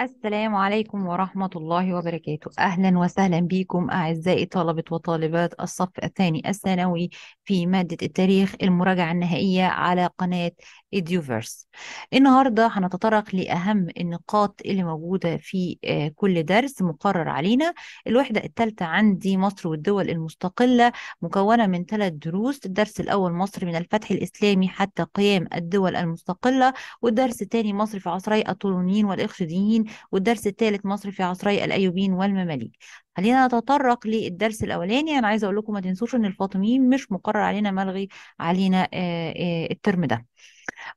السلام عليكم ورحمة الله وبركاته أهلا وسهلا بكم أعزائي طلبة وطالبات الصف الثاني الثانوي في مادة التاريخ المراجعة النهائية على قناة الديوفيرس ايه النهارده هنتطرق لاهم النقاط اللي موجوده في آه، كل درس مقرر علينا الوحده الثالثه عندي مصر والدول المستقله مكونه من ثلاث دروس الدرس الاول مصر من الفتح الاسلامي حتى قيام الدول المستقله والدرس الثاني مصر في عصري الطولونيين والاخشديين والدرس الثالث مصر في عصري الايوبيين والمماليك خلينا نتطرق للدرس الاولاني انا عايزه اقول لكم ما تنسوش ان الفاطميين مش مقرر علينا ملغي علينا آه، آه، الترم ده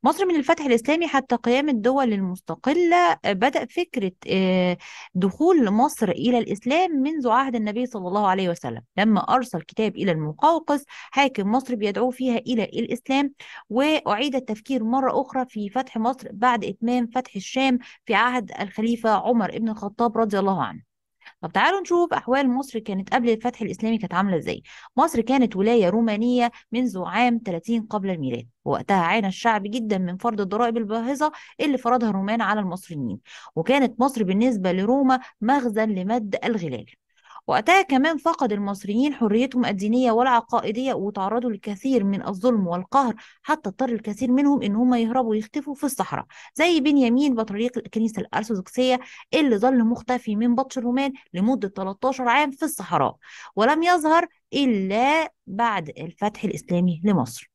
مصر من الفتح الإسلامي حتى قيام الدول المستقلة بدأ فكرة آه، دخول مصر إلى الإسلام منذ عهد النبي صلى الله عليه وسلم لما أرسل كتاب إلى المقوقس حاكم مصر بيدعو فيها إلى الإسلام وأعيد التفكير مرة أخرى في فتح مصر بعد إتمام فتح الشام في عهد الخليفة عمر بن الخطاب رضي الله عنه طب تعالوا نشوف أحوال مصر كانت قبل الفتح الإسلامي كانت عاملة إزاي مصر كانت ولاية رومانية منذ عام 30 قبل الميلاد وقتها عانى الشعب جدا من فرض الضرائب الباهظة اللي فرضها الرومان على المصريين وكانت مصر بالنسبة لروما مخزن لمد الغلال وقتها كمان فقد المصريين حريتهم الدينية والعقائدية وتعرضوا لكثير من الظلم والقهر حتى اضطر الكثير منهم إن هم يهربوا ويختفوا في الصحراء زي بنيامين بطريق الكنيسة الأرثوذكسية اللي ظل مختفي من بطش الرومان لمدة 13 عام في الصحراء ولم يظهر إلا بعد الفتح الإسلامي لمصر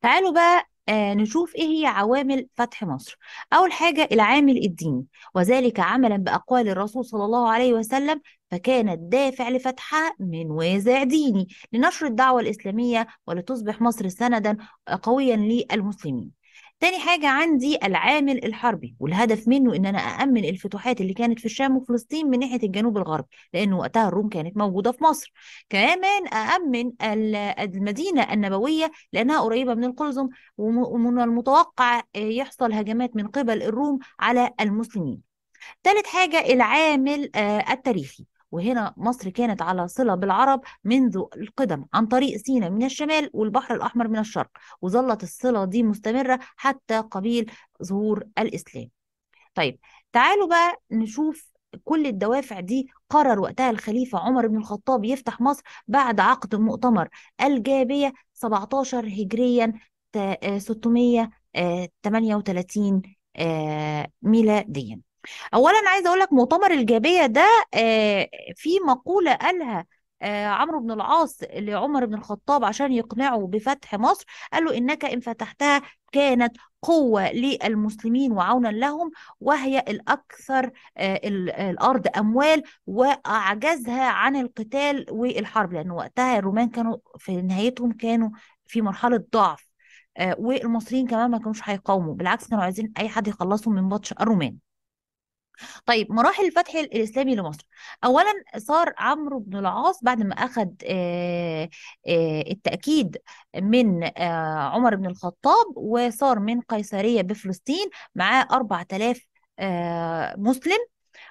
تعالوا بقى آه، نشوف ايه هي عوامل فتح مصر اول حاجه العامل الديني وذلك عملا باقوال الرسول صلى الله عليه وسلم فكانت دافع لفتحها من وازع ديني لنشر الدعوة الإسلامية ولتصبح مصر سندا قويا للمسلمين تاني حاجة عندي العامل الحربي والهدف منه إن أنا أأمن الفتوحات اللي كانت في الشام وفلسطين من ناحية الجنوب الغربي لأن وقتها الروم كانت موجودة في مصر كمان أأمن المدينة النبوية لأنها قريبة من القلزم ومن المتوقع يحصل هجمات من قبل الروم على المسلمين تالت حاجة العامل آه، التاريخي وهنا مصر كانت على صلة بالعرب منذ القدم عن طريق سينا من الشمال والبحر الأحمر من الشرق وظلت الصلة دي مستمرة حتى قبيل ظهور الإسلام طيب تعالوا بقى نشوف كل الدوافع دي قرر وقتها الخليفة عمر بن الخطاب يفتح مصر بعد عقد المؤتمر الجابية 17 هجريا 638 آه، آه، آه، ميلاديا اولا عايزه اقول لك مؤتمر الجابيه ده آه، في مقوله قالها آه، عمرو بن العاص لعمر بن الخطاب عشان يقنعه بفتح مصر قال له انك ان فتحتها كانت قوة للمسلمين وعونا لهم وهي الأكثر آه، الأرض أموال وأعجزها عن القتال والحرب لأن وقتها الرومان كانوا في نهايتهم كانوا في مرحلة ضعف والمصريين كمان ما كانوش هيقاوموا بالعكس كانوا عايزين أي حد يخلصهم من بطش الرومان طيب مراحل الفتح الاسلامي لمصر اولا صار عمرو بن العاص بعد ما اخذ آه، آه، التاكيد من آه، عمر بن الخطاب وصار من قيصريه بفلسطين معاه 4000 مسلم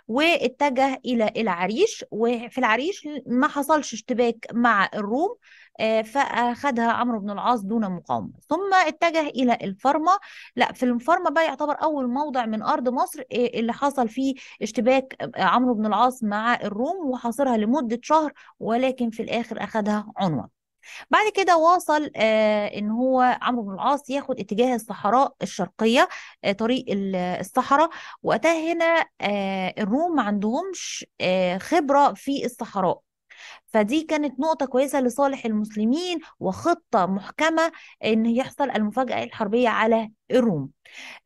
واتجه الى العريش وفي العريش ما حصلش اشتباك مع الروم آه، فأخذها عمرو بن العاص دون مقاومة ثم اتجه إلى الفرمه لا في الفرمه بقى يعتبر أول موضع من أرض مصر آه، اللي حصل فيه اشتباك آه، عمرو بن العاص مع الروم وحاصرها لمدة شهر ولكن في الآخر أخذها عنوان بعد كده واصل آه ان هو عمرو بن العاص ياخد اتجاه الصحراء الشرقيه آه طريق الصحراء وقتها هنا آه الروم ما عندهمش خبره في الصحراء فدي كانت نقطة كويسة لصالح المسلمين وخطة محكمة إن يحصل المفاجأة الحربية على الروم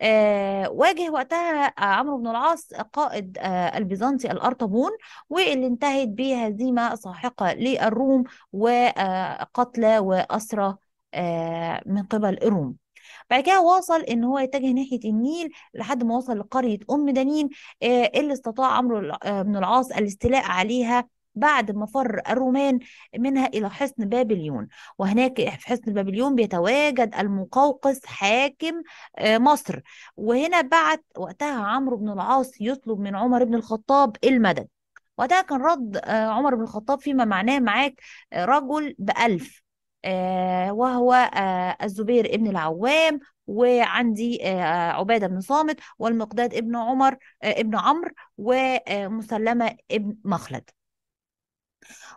آه واجه وقتها عمرو بن العاص قائد آه البيزنطي الأرطبون واللي انتهت بهزيمة ساحقة للروم وقتلى آه، وأسرى آه من قبل الروم بعد كده واصل ان هو يتجه ناحيه النيل لحد ما وصل لقريه ام دانين آه، اللي استطاع عمرو آه، بن العاص الاستيلاء عليها بعد مفر الرومان منها إلى حصن بابليون وهناك في حصن بابليون بيتواجد المقوقس حاكم آه، مصر وهنا بعت وقتها عمرو بن العاص يطلب من عمر بن الخطاب المدد وده كان رد آه، عمر بن الخطاب فيما معناه معاك آه، رجل بألف وهو الزبير ابن العوام وعندي عباده بن صامت والمقداد ابن عمر ابن عمرو ومسلمه ابن مخلد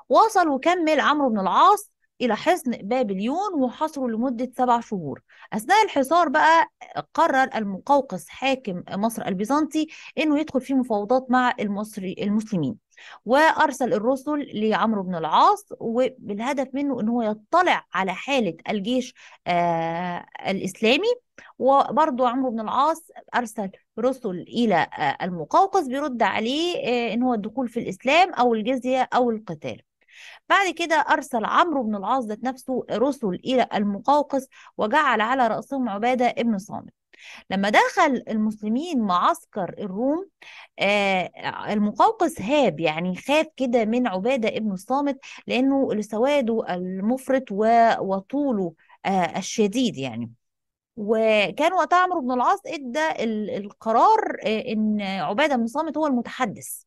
وصل وكمل عمرو بن العاص إلى حصن بابليون وحصره لمدة سبع شهور أثناء الحصار بقى قرر المقوقس حاكم مصر البيزنطي أنه يدخل في مفاوضات مع المصري المسلمين وارسل الرسل لعمرو بن العاص والهدف منه ان هو يطلع على حاله الجيش آه الاسلامي وبرضو عمرو بن العاص ارسل رسل الى آه المقوقس بيرد عليه آه ان هو الدخول في الاسلام او الجزيه او القتال بعد كده أرسل عمرو بن العاص ذات نفسه رسل إلى المقوقس وجعل على رأسهم عبادة ابن صامت لما دخل المسلمين معسكر الروم آه، المقوقس هاب يعني خاف كده من عبادة ابن الصامت لأنه لسواده المفرط وطوله آه، الشديد يعني وكان وقتها عمرو بن العاص ادى القرار آه، ان عباده بن صامت هو المتحدث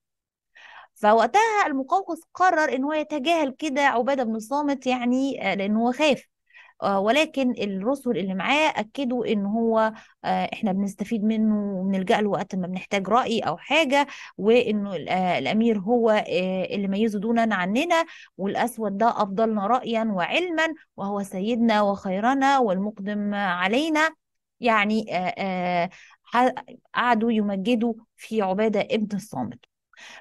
فوقتها المقوقس قرر ان هو يتجاهل كده عباده بن صامت يعني لان هو خاف آه، ولكن الرسل اللي معاه اكدوا ان هو آه، احنا بنستفيد منه وبنلجا له وقت ما بنحتاج راي او حاجه وانه آه، الامير هو اللي ميزه دونا عننا والاسود ده افضلنا رايا وعلما وهو سيدنا وخيرنا والمقدم علينا يعني قعدوا يمجدوا في عباده ابن الصامت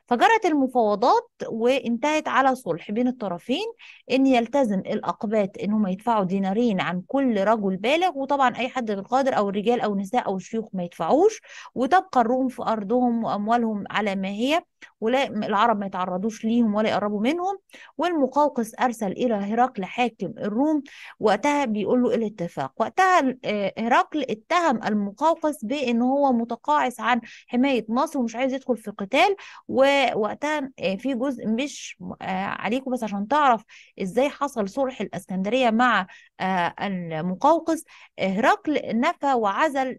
فجرت المفاوضات وانتهت على صلح بين الطرفين ان يلتزم الاقباط ان هم يدفعوا دينارين عن كل رجل بالغ وطبعا اي حد القادر او الرجال او النساء او الشيوخ ما يدفعوش وتبقى الروم في ارضهم واموالهم على ما هي ولا العرب ما يتعرضوش ليهم ولا يقربوا منهم والمقوقس ارسل الى هرقل حاكم الروم وقتها بيقول له الاتفاق وقتها آه، هرقل اتهم المقوقس بان هو متقاعس عن حمايه مصر ومش عايز يدخل في قتال ووقتها آه، في جزء مش آه، عليكم بس عشان تعرف ازاي حصل صلح الاسكندريه مع آه، المقوقس هرقل نفى وعزل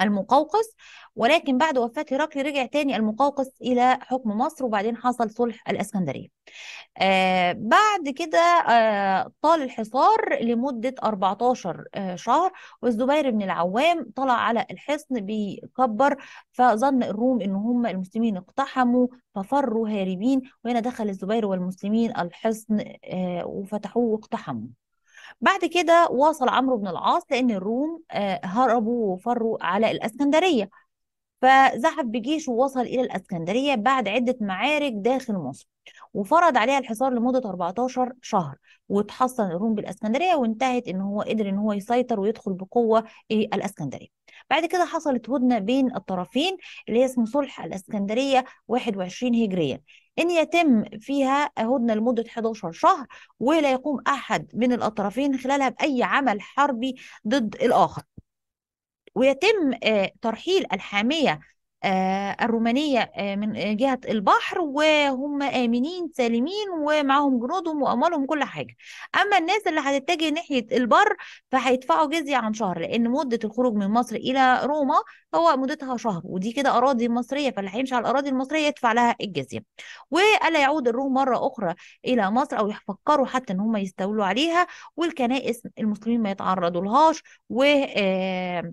المقوقس ولكن بعد وفاة هرقل رجع تاني المقوقس إلى حكم مصر وبعدين حصل صلح الإسكندرية آه بعد كده آه طال الحصار لمدة 14 آه شهر والزبير بن العوام طلع على الحصن بيكبر فظن الروم إن هم المسلمين اقتحموا ففروا هاربين وهنا دخل الزبير والمسلمين الحصن آه وفتحوه واقتحموا بعد كده واصل عمرو بن العاص لأن الروم آه، هربوا وفروا على الأسكندرية فزحف بجيشه ووصل إلى الأسكندرية بعد عدة معارك داخل مصر وفرض عليها الحصار لمدة 14 شهر وتحصن الروم بالاسكندريه وانتهت ان هو قدر ان هو يسيطر ويدخل بقوه آه، الاسكندريه بعد كده حصلت هدنة بين الطرفين اللي هي اسمه صلح الاسكندرية 21 هجريا ان يتم فيها هدنه لمده 11 شهر ولا يقوم احد من الأطرافين خلالها باي عمل حربي ضد الاخر ويتم آه، ترحيل الحاميه آه، الرومانية آه، من جهة البحر وهم آمنين سالمين ومعاهم جنودهم وأموالهم وكل حاجة أما الناس اللي هتتجه ناحية البر فهيدفعوا جزية عن شهر لأن مدة الخروج من مصر إلى روما هو مدتها شهر ودي كده أراضي مصرية فاللي هيمشي على الأراضي المصرية يدفع لها الجزية وألا يعود الروم مرة أخرى إلى مصر أو يفكروا حتى إن هم يستولوا عليها والكنائس المسلمين ما يتعرضوا لهاش و آه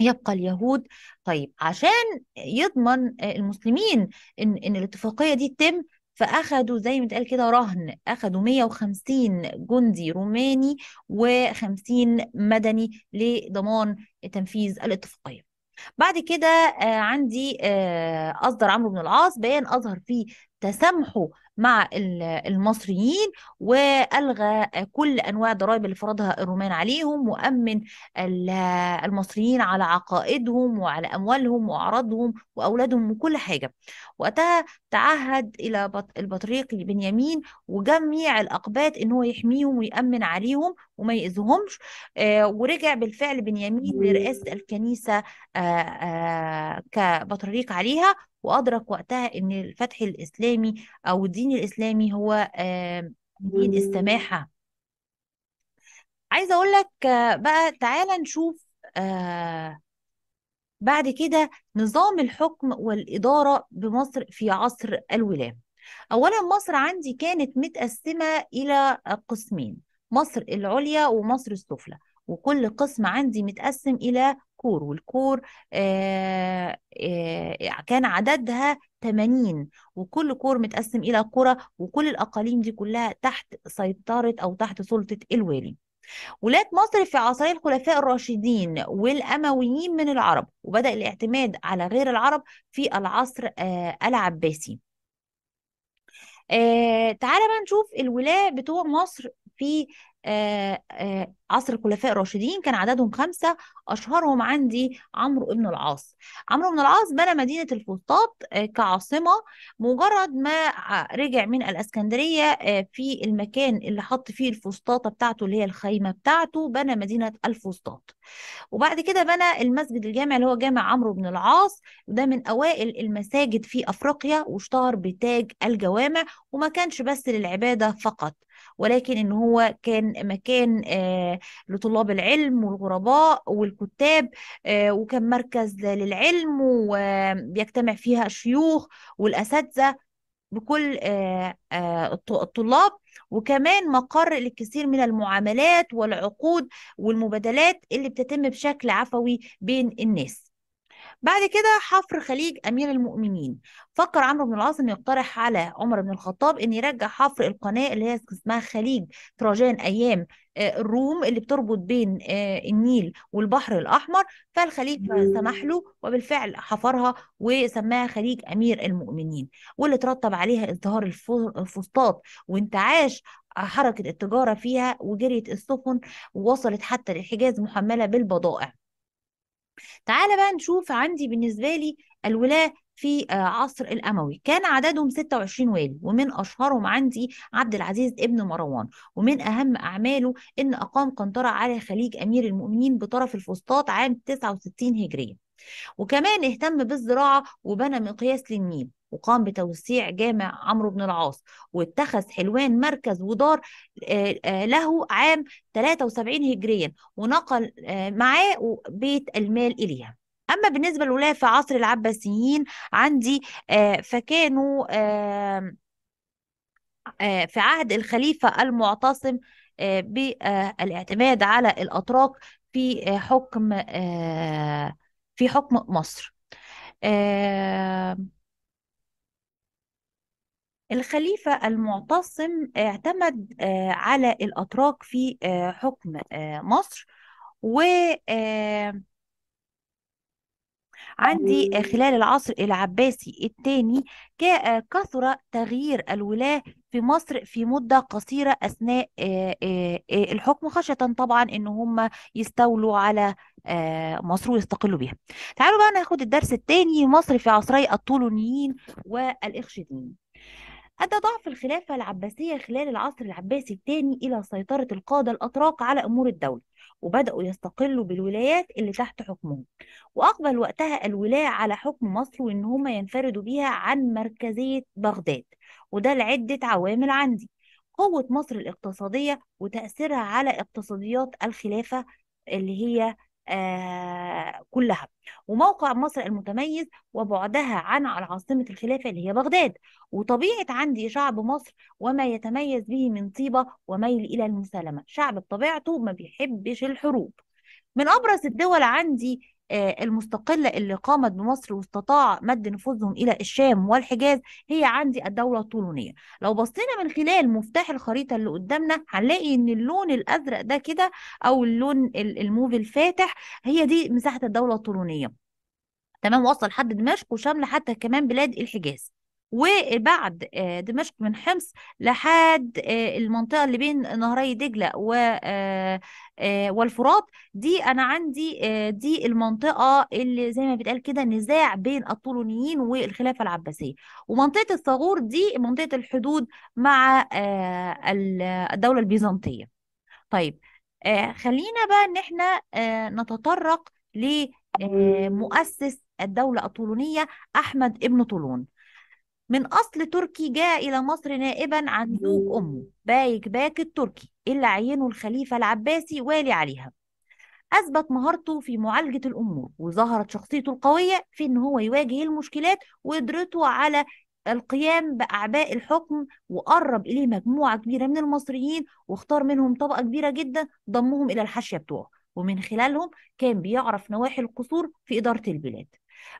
يبقى اليهود طيب عشان يضمن المسلمين ان ان الاتفاقيه دي تتم فاخدوا زي ما اتقال كده رهن اخدوا 150 جندي روماني و50 مدني لضمان تنفيذ الاتفاقيه بعد كده آه، عندي آه، اصدر عمرو بن العاص بيان اظهر فيه تسامحه مع المصريين والغى كل انواع الضرائب اللي فرضها الرومان عليهم وامن المصريين على عقائدهم وعلى اموالهم واعراضهم واولادهم وكل حاجه وقتها تعهد الى البطريق بنيامين وجميع الاقباط ان هو يحميهم ويامن عليهم وما يأذيهمش آه، ورجع بالفعل بنيامين لرئاسة الكنيسة آه، آه، كبطريق عليها وأدرك وقتها إن الفتح الإسلامي أو الدين الإسلامي هو آه، دين السماحة عايزة أقول لك آه، بقى تعالى نشوف آه، بعد كده نظام الحكم والإدارة بمصر في عصر الولاة أولا مصر عندي كانت متقسمة إلى قسمين مصر العليا ومصر السفلى وكل قسم عندي متقسم إلى كور والكور آآ آه، آآ آه، كان عددها 80 وكل كور متقسم إلى قرى وكل الأقاليم دي كلها تحت سيطرة أو تحت سلطة الوالي ولاة مصر في عصري الخلفاء الراشدين والأمويين من العرب وبدأ الاعتماد على غير العرب في العصر آه، العباسي تعال تعالى بقى نشوف الولاة بتوع مصر في آه، آه، عصر الخلفاء الراشدين كان عددهم خمسة أشهرهم عندي عمرو بن العاص عمرو بن العاص بنى مدينة الفسطاط آه، كعاصمة مجرد ما رجع من الأسكندرية في المكان اللي حط فيه الفسطاطة بتاعته اللي هي الخيمة بتاعته بنى مدينة الفسطاط وبعد كده بنى المسجد الجامع اللي هو جامع عمرو بن العاص وده من أوائل المساجد في أفريقيا واشتهر بتاج الجوامع وما كانش بس للعبادة فقط ولكن ان هو كان مكان آه، لطلاب العلم والغرباء والكتاب آه، وكان مركز للعلم وبيجتمع فيها الشيوخ والاساتذه بكل آه، الطلاب وكمان مقر لكثير من المعاملات والعقود والمبادلات اللي بتتم بشكل عفوي بين الناس بعد كده حفر خليج امير المؤمنين فكر عمرو بن العاص انه يقترح على عمر بن الخطاب ان يرجع حفر القناه اللي هي اسمها خليج تراجان ايام آه، الروم اللي بتربط بين آه، النيل والبحر الاحمر فالخليج سمح له وبالفعل حفرها وسماها خليج امير المؤمنين واللي ترتب عليها ازدهار الفسطاط وانتعاش حركه التجاره فيها وجريت السفن ووصلت حتى للحجاز محمله بالبضائع تعال بقى نشوف عندي بالنسبة لي الولاة في آه، عصر الأموي كان عددهم 26 والي ومن أشهرهم عندي عبد العزيز ابن مروان ومن أهم أعماله إن أقام قنطرة على خليج أمير المؤمنين بطرف الفسطاط عام 69 هجرية وكمان اهتم بالزراعة وبنى مقياس للنيل وقام بتوسيع جامع عمرو بن العاص واتخذ حلوان مركز ودار آه، آه، له عام 73 هجريا ونقل آه، معاه بيت المال إليها أما بالنسبة للولاية في عصر العباسيين عندي فكانوا في عهد الخليفة المعتصم بالاعتماد على الأتراك في حكم في حكم مصر آه الخليفة المعتصم اعتمد آه على الأتراك في آه حكم آه مصر و آه، عندي آه، خلال العصر العباسي الثاني آه، كثر تغيير الولاة في مصر في مدة قصيرة أثناء آه، آه، آه، الحكم خشية طبعا إن هم يستولوا على مصر ويستقلوا بها تعالوا بقى ناخد الدرس الثاني مصر في عصري الطولونيين والإخشدين أدى ضعف الخلافة العباسية خلال العصر العباسي الثاني إلى سيطرة القادة الأتراك على أمور الدولة وبدأوا يستقلوا بالولايات اللي تحت حكمهم وأقبل وقتها الولاية على حكم مصر وإن هما ينفردوا بيها عن مركزية بغداد وده لعدة عوامل عندي قوة مصر الاقتصادية وتأثيرها على اقتصاديات الخلافة اللي هي آه، كلها وموقع مصر المتميز وبعدها عن عاصمة الخلافة اللي هي بغداد وطبيعة عندي شعب مصر وما يتميز به من طيبة وميل إلى المسالمة شعب بطبيعته ما بيحبش الحروب من أبرز الدول عندي آه، المستقلة اللي قامت بمصر واستطاع مد نفوذهم إلى الشام والحجاز هي عندي الدولة الطولونية لو بصينا من خلال مفتاح الخريطة اللي قدامنا هنلاقي إن اللون الأزرق ده كده أو اللون الموفي الفاتح هي دي مساحة الدولة الطولونية تمام وصل لحد دمشق وشامله حتى كمان بلاد الحجاز وبعد آه، دمشق من حمص لحد آه، المنطقة اللي بين نهري دجلة و آه، والفرات دي أنا عندي دي المنطقة اللي زي ما بيتقال كده نزاع بين الطولونيين والخلافة العباسية ومنطقة الثغور دي منطقة الحدود مع الدولة البيزنطية طيب خلينا بقى إن احنا نتطرق لمؤسس الدولة الطولونية أحمد ابن طولون من أصل تركي جاء إلى مصر نائبا عن زوج أمه بايك باك التركي اللي عينه الخليفة العباسي والي عليها أثبت مهارته في معالجة الأمور وظهرت شخصيته القوية في إن هو يواجه المشكلات وقدرته على القيام بأعباء الحكم وقرب إليه مجموعة كبيرة من المصريين واختار منهم طبقة كبيرة جدا ضمهم إلى الحاشية بتوعه ومن خلالهم كان بيعرف نواحي القصور في إدارة البلاد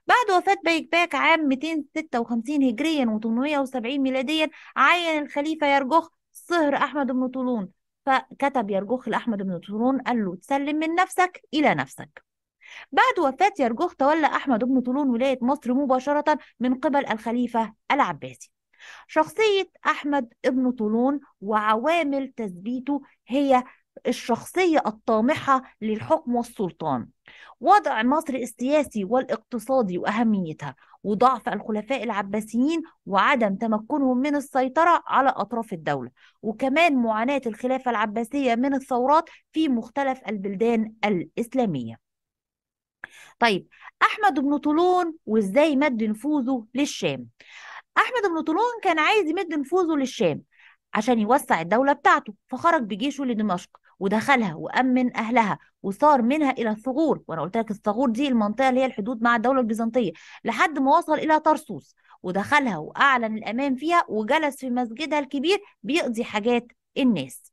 بعد وفاة بيكباك عام 256 هجريا و870 ميلاديا عين الخليفة يرجوخ صهر أحمد بن طولون فكتب يرجوخ لأحمد بن طولون قال له تسلم من نفسك إلى نفسك بعد وفاة يرجوخ تولى أحمد بن طولون ولاية مصر مباشرة من قبل الخليفة العباسي شخصية أحمد بن طولون وعوامل تثبيته هي الشخصية الطامحة للحكم والسلطان وضع مصر السياسي والاقتصادي وأهميتها وضعف الخلفاء العباسيين وعدم تمكنهم من السيطرة على أطراف الدولة وكمان معاناة الخلافة العباسية من الثورات في مختلف البلدان الإسلامية طيب أحمد بن طولون وإزاي مد نفوذه للشام أحمد بن طولون كان عايز يمد نفوذه للشام عشان يوسع الدولة بتاعته فخرج بجيشه لدمشق ودخلها وامن اهلها وصار منها الى الثغور وانا قلت لك الثغور دي المنطقه اللي هي الحدود مع الدوله البيزنطيه لحد ما وصل الى طرسوس ودخلها واعلن الامان فيها وجلس في مسجدها الكبير بيقضي حاجات الناس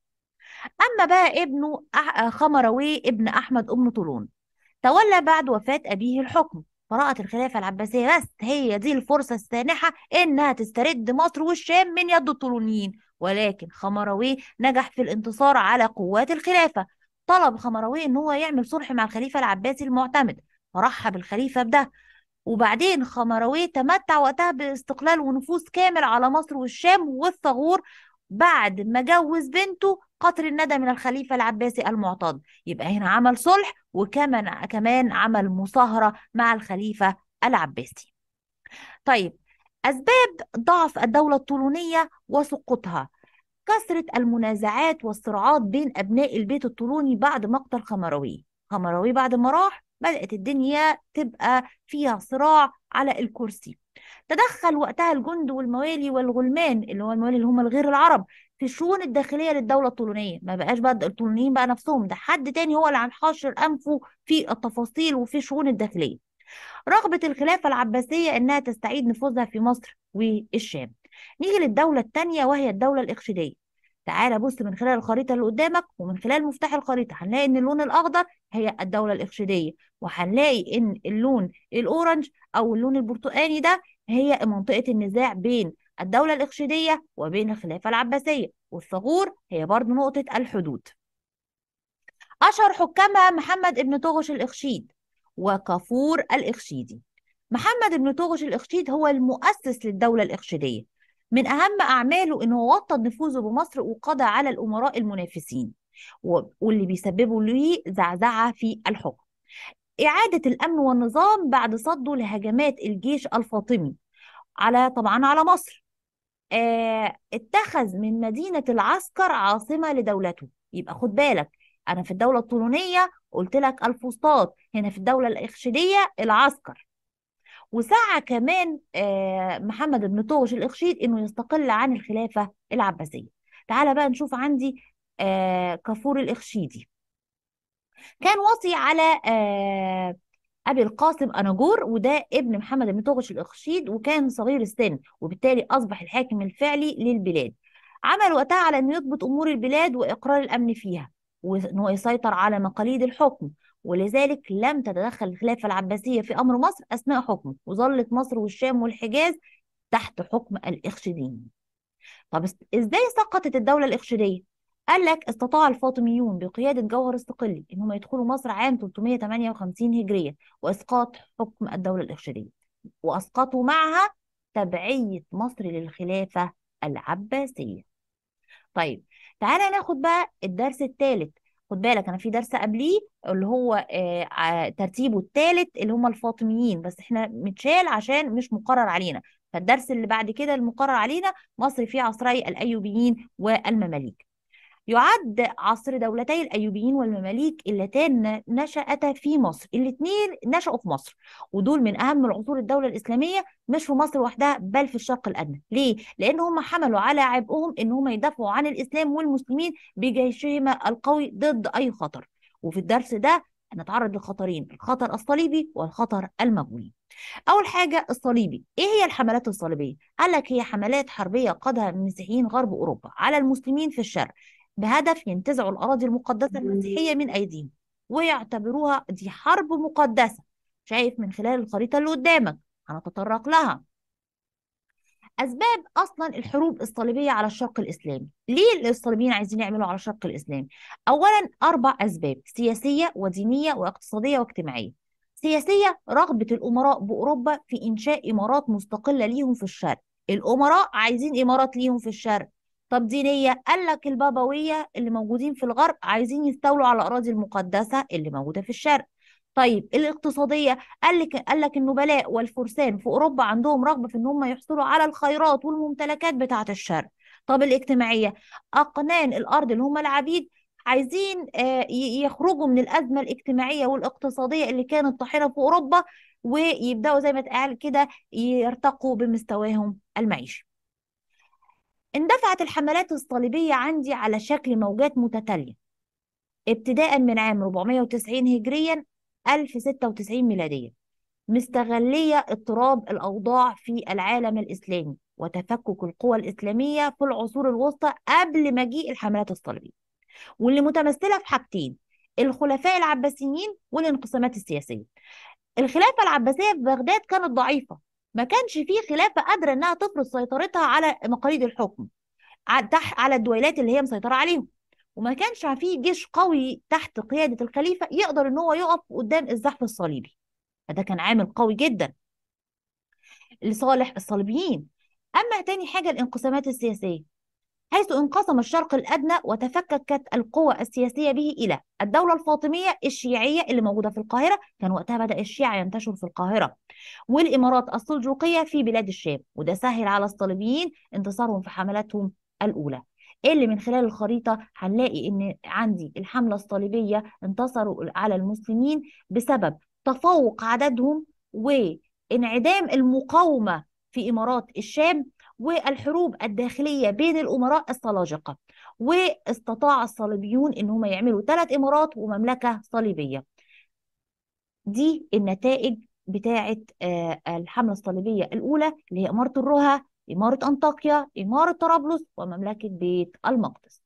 اما بقى ابنه خمروي ابن احمد ام طولون تولى بعد وفاه ابيه الحكم فرأت الخلافة العباسية بس هي دي الفرصة السانحة إنها تسترد مصر والشام من يد الطولونيين ولكن خمروي نجح في الانتصار على قوات الخلافة طلب خمروي ان هو يعمل صلح مع الخليفة العباسي المعتمد فرحب الخليفة بده وبعدين خمروي تمتع وقتها باستقلال ونفوذ كامل على مصر والشام والثغور بعد ما جوز بنته قطر الندى من الخليفة العباسي المعتض يبقى هنا عمل صلح وكمان كمان عمل مصاهرة مع الخليفة العباسي طيب أسباب ضعف الدولة الطولونية وسقوطها كثرة المنازعات والصراعات بين أبناء البيت الطولوني بعد مقتل خمروي خمروي بعد ما راح بدأت الدنيا تبقى فيها صراع على الكرسي تدخل وقتها الجند والموالي والغلمان اللي هو الموالي اللي هم الغير العرب في الشؤون الداخليه للدوله الطولونيه ما بقاش بقى الطولونيين بقى نفسهم ده حد تاني هو اللي عن حاشر انفه في التفاصيل وفي الشؤون الداخليه رغبه الخلافه العباسيه انها تستعيد نفوذها في مصر والشام نيجي للدولة الثانية وهي الدولة الإقصيدية تعالى بص من خلال الخريطة اللي قدامك ومن خلال مفتاح الخريطة هنلاقي إن اللون الأخضر هي الدولة الإقصيدية وهنلاقي إن اللون الأورنج أو اللون البرتقاني ده هي منطقة النزاع بين الدولة الإقشيدية وبين الخلافة العباسية والثغور هي برضه نقطة الحدود أشهر حكامها محمد ابن طغش الإقشيد وكافور الإقشيدي محمد ابن طغش الإقشيد هو المؤسس للدولة الإقشيدية من أهم أعماله إنه وطد نفوذه بمصر وقضى على الأمراء المنافسين واللي بيسببوا له زعزعة في الحكم إعادة الأمن والنظام بعد صده لهجمات الجيش الفاطمي على طبعا على مصر آه اتخذ من مدينة العسكر عاصمة لدولته يبقى خد بالك أنا في الدولة الطولونية قلت لك الفسطاط هنا في الدولة الإخشيدية العسكر وسعى كمان آه، محمد بن طغش الإخشيد إنه يستقل عن الخلافة العباسية تعالى بقى نشوف عندي آه، كافور الإخشيدي كان وصي على آه، أبي القاسم أناجور وده ابن محمد بن طغش الإخشيد وكان صغير السن وبالتالي أصبح الحاكم الفعلي للبلاد عمل وقتها على انه يضبط امور البلاد واقرار الامن فيها وانه يسيطر على مقاليد الحكم ولذلك لم تتدخل الخلافة العباسية في أمر مصر أثناء حكمه وظلت مصر والشام والحجاز تحت حكم الإخشدين طب إزاي سقطت الدولة الإخشدية؟ قال لك استطاع الفاطميون بقيادة جوهر استقلي أنهم يدخلوا مصر عام 358 هجرية وإسقاط حكم الدولة الإخشدية وأسقطوا معها تبعية مصر للخلافة العباسية طيب تعالى ناخد بقى الدرس الثالث خد بالك انا في درس قبليه اللي هو آه، ترتيبه الثالث اللي هم الفاطميين بس احنا متشال عشان مش مقرر علينا فالدرس اللي بعد كده المقرر علينا مصر في عصري الايوبيين والمماليك يعد عصر دولتي الأيوبيين والمماليك اللتان نشأتا في مصر الاثنين نشأوا في مصر ودول من أهم العصور الدولة الإسلامية مش في مصر وحدها بل في الشرق الأدنى ليه؟ لأن هم حملوا على عبئهم إن هم يدافعوا عن الإسلام والمسلمين بجيشهما القوي ضد أي خطر وفي الدرس ده هنتعرض لخطرين الخطر الصليبي والخطر المغولي أول حاجة الصليبي إيه هي الحملات الصليبية؟ قال لك هي حملات حربية قادها المسيحيين غرب أوروبا على المسلمين في الشرق بهدف ينتزعوا الأراضي المقدسة المسيحية من أيديهم ويعتبروها دي حرب مقدسة شايف من خلال الخريطة اللي قدامك هنتطرق لها أسباب أصلا الحروب الصليبية على الشرق الإسلامي ليه الصليبيين عايزين يعملوا على الشرق الإسلامي أولا أربع أسباب سياسية ودينية واقتصادية واجتماعية سياسية رغبة الأمراء بأوروبا في إنشاء إمارات مستقلة ليهم في الشرق الأمراء عايزين إمارات ليهم في الشرق طب دينية قال لك البابوية اللي موجودين في الغرب عايزين يستولوا على الأراضي المقدسة اللي موجودة في الشرق طيب الاقتصادية قال لك قال لك النبلاء والفرسان في أوروبا عندهم رغبة في إن هم يحصلوا على الخيرات والممتلكات بتاعة الشرق طب الاجتماعية أقنان الأرض اللي هم العبيد عايزين آه، يخرجوا من الأزمة الاجتماعية والاقتصادية اللي كانت طاحنة في أوروبا ويبدأوا زي ما اتقال كده يرتقوا بمستواهم المعيشي اندفعت الحملات الصليبية عندي على شكل موجات متتالية ابتداء من عام 490 هجريا 1096 ميلاديا مستغلية اضطراب الأوضاع في العالم الإسلامي وتفكك القوى الإسلامية في العصور الوسطى قبل مجيء الحملات الصليبية واللي متمثلة في حاجتين الخلفاء العباسيين والانقسامات السياسية الخلافة العباسية في بغداد كانت ضعيفة ما كانش فيه خلافة قادرة إنها تفرض سيطرتها على مقاليد الحكم على الدويلات اللي هي مسيطرة عليهم وما كانش فيه جيش قوي تحت قيادة الخليفة يقدر إن هو يقف قدام الزحف الصليبي فده كان عامل قوي جدا لصالح الصليبيين أما تاني حاجة الانقسامات السياسية حيث انقسم الشرق الأدنى وتفككت القوى السياسية به إلى الدولة الفاطمية الشيعية اللي موجودة في القاهرة كان وقتها بدأ الشيعة ينتشر في القاهرة والإمارات السلجوقية في بلاد الشام وده سهل على الصليبيين انتصارهم في حملاتهم الأولى اللي من خلال الخريطة هنلاقي إن عندي الحملة الصليبية انتصروا على المسلمين بسبب تفوق عددهم وانعدام المقاومة في إمارات الشام والحروب الداخلية بين الأمراء السلاجقة واستطاع الصليبيون إن هم يعملوا ثلاث إمارات ومملكة صليبية دي النتائج بتاعة آه، الحملة الصليبية الأولى اللي هي إمارة الرها إمارة أنطاكيا إمارة طرابلس ومملكة بيت المقدس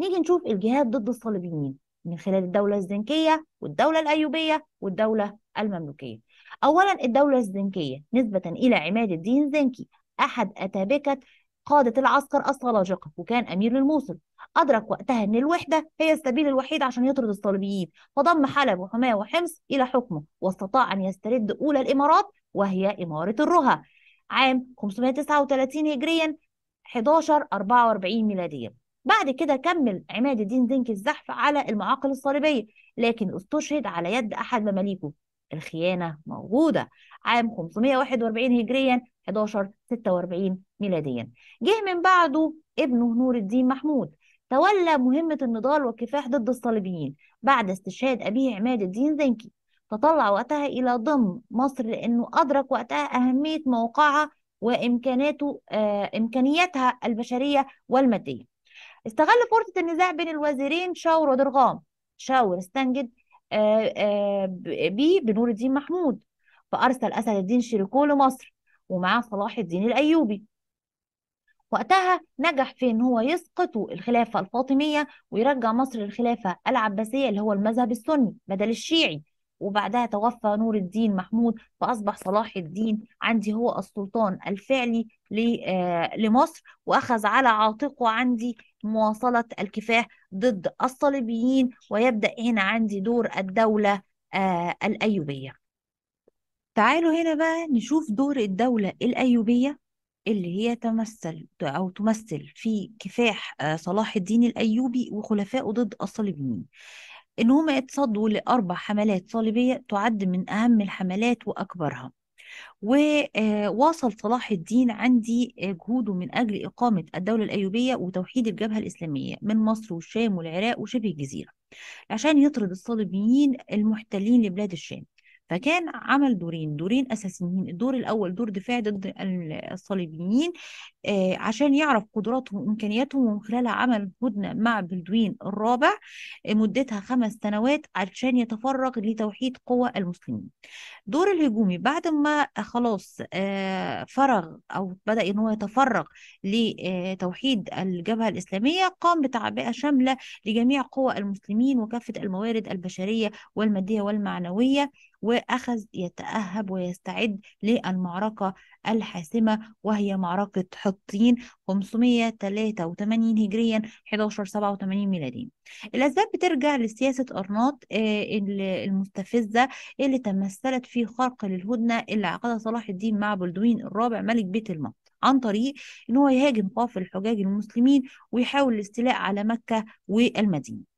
نيجي نشوف الجهاد ضد الصليبيين من خلال الدولة الزنكية والدولة الأيوبية والدولة المملوكية أولا الدولة الزنكية نسبة إلى عماد الدين زنكي أحد أتابكة قادة العسكر السلاجقة وكان أمير الموصل أدرك وقتها أن الوحدة هي السبيل الوحيد عشان يطرد الصليبيين فضم حلب وحماة وحمص إلى حكمه واستطاع أن يسترد أولى الإمارات وهي إمارة الرها عام 539 هجريا 11 44 ميلاديا بعد كده كمل عماد الدين زنكي الزحف على المعاقل الصليبية لكن استشهد على يد أحد مماليكه الخيانة موجودة عام 541 هجريا 1146 ميلاديا جه من بعده ابنه نور الدين محمود تولى مهمة النضال والكفاح ضد الصليبيين بعد استشهاد أبيه عماد الدين زنكي تطلع وقتها إلى ضم مصر لأنه أدرك وقتها أهمية موقعها وإمكاناته آه إمكانياتها البشرية والمادية استغل فرصة النزاع بين الوزيرين شاور ودرغام شاور استنجد آه، آه، بيه بنور الدين محمود فأرسل أسد الدين شيركو لمصر ومعاه صلاح الدين الأيوبي وقتها نجح في ان هو يسقط الخلافه الفاطميه ويرجع مصر للخلافه العباسيه اللي هو المذهب السني بدل الشيعي وبعدها توفى نور الدين محمود فأصبح صلاح الدين عندي هو السلطان الفعلي آه، لمصر وأخذ على عاتقه عندي مواصلة الكفاح ضد الصليبيين ويبدأ هنا عندي دور الدولة آه، الأيوبية تعالوا هنا بقى نشوف دور الدولة الأيوبية اللي هي تمثل أو تمثل في كفاح آه، صلاح الدين الأيوبي وخلفائه ضد الصليبيين إن هم اتصدوا لأربع حملات صليبية تعد من أهم الحملات وأكبرها وواصل آه، صلاح الدين عندي آه، جهوده من أجل إقامة الدولة الأيوبية وتوحيد الجبهة الإسلامية من مصر والشام والعراق وشبه الجزيرة عشان يطرد الصليبيين المحتلين لبلاد الشام فكان عمل دورين دورين اساسيين الدور الاول دور دفاعي ضد الصليبيين آه، عشان يعرف قدراتهم وامكانياتهم ومن خلالها عمل هدنه مع بلدوين الرابع آه، مدتها خمس سنوات عشان يتفرغ لتوحيد قوى المسلمين دور الهجومي بعد ما خلاص آه، فرغ او بدا ان هو يتفرغ لتوحيد الجبهه الاسلاميه قام بتعبئه شامله لجميع قوى المسلمين وكافه الموارد البشريه والماديه والمعنويه واخذ يتاهب ويستعد للمعركه الحاسمه وهي معركه حطين 583 هجريا 1187 ميلاديا الاسباب بترجع لسياسه ارناط آه، المستفزه اللي تمثلت في خرق للهدنه اللي عقدها صلاح الدين مع بلدوين الرابع ملك بيت المقدس عن طريق ان هو يهاجم قافل الحجاج المسلمين ويحاول الاستيلاء على مكه والمدينه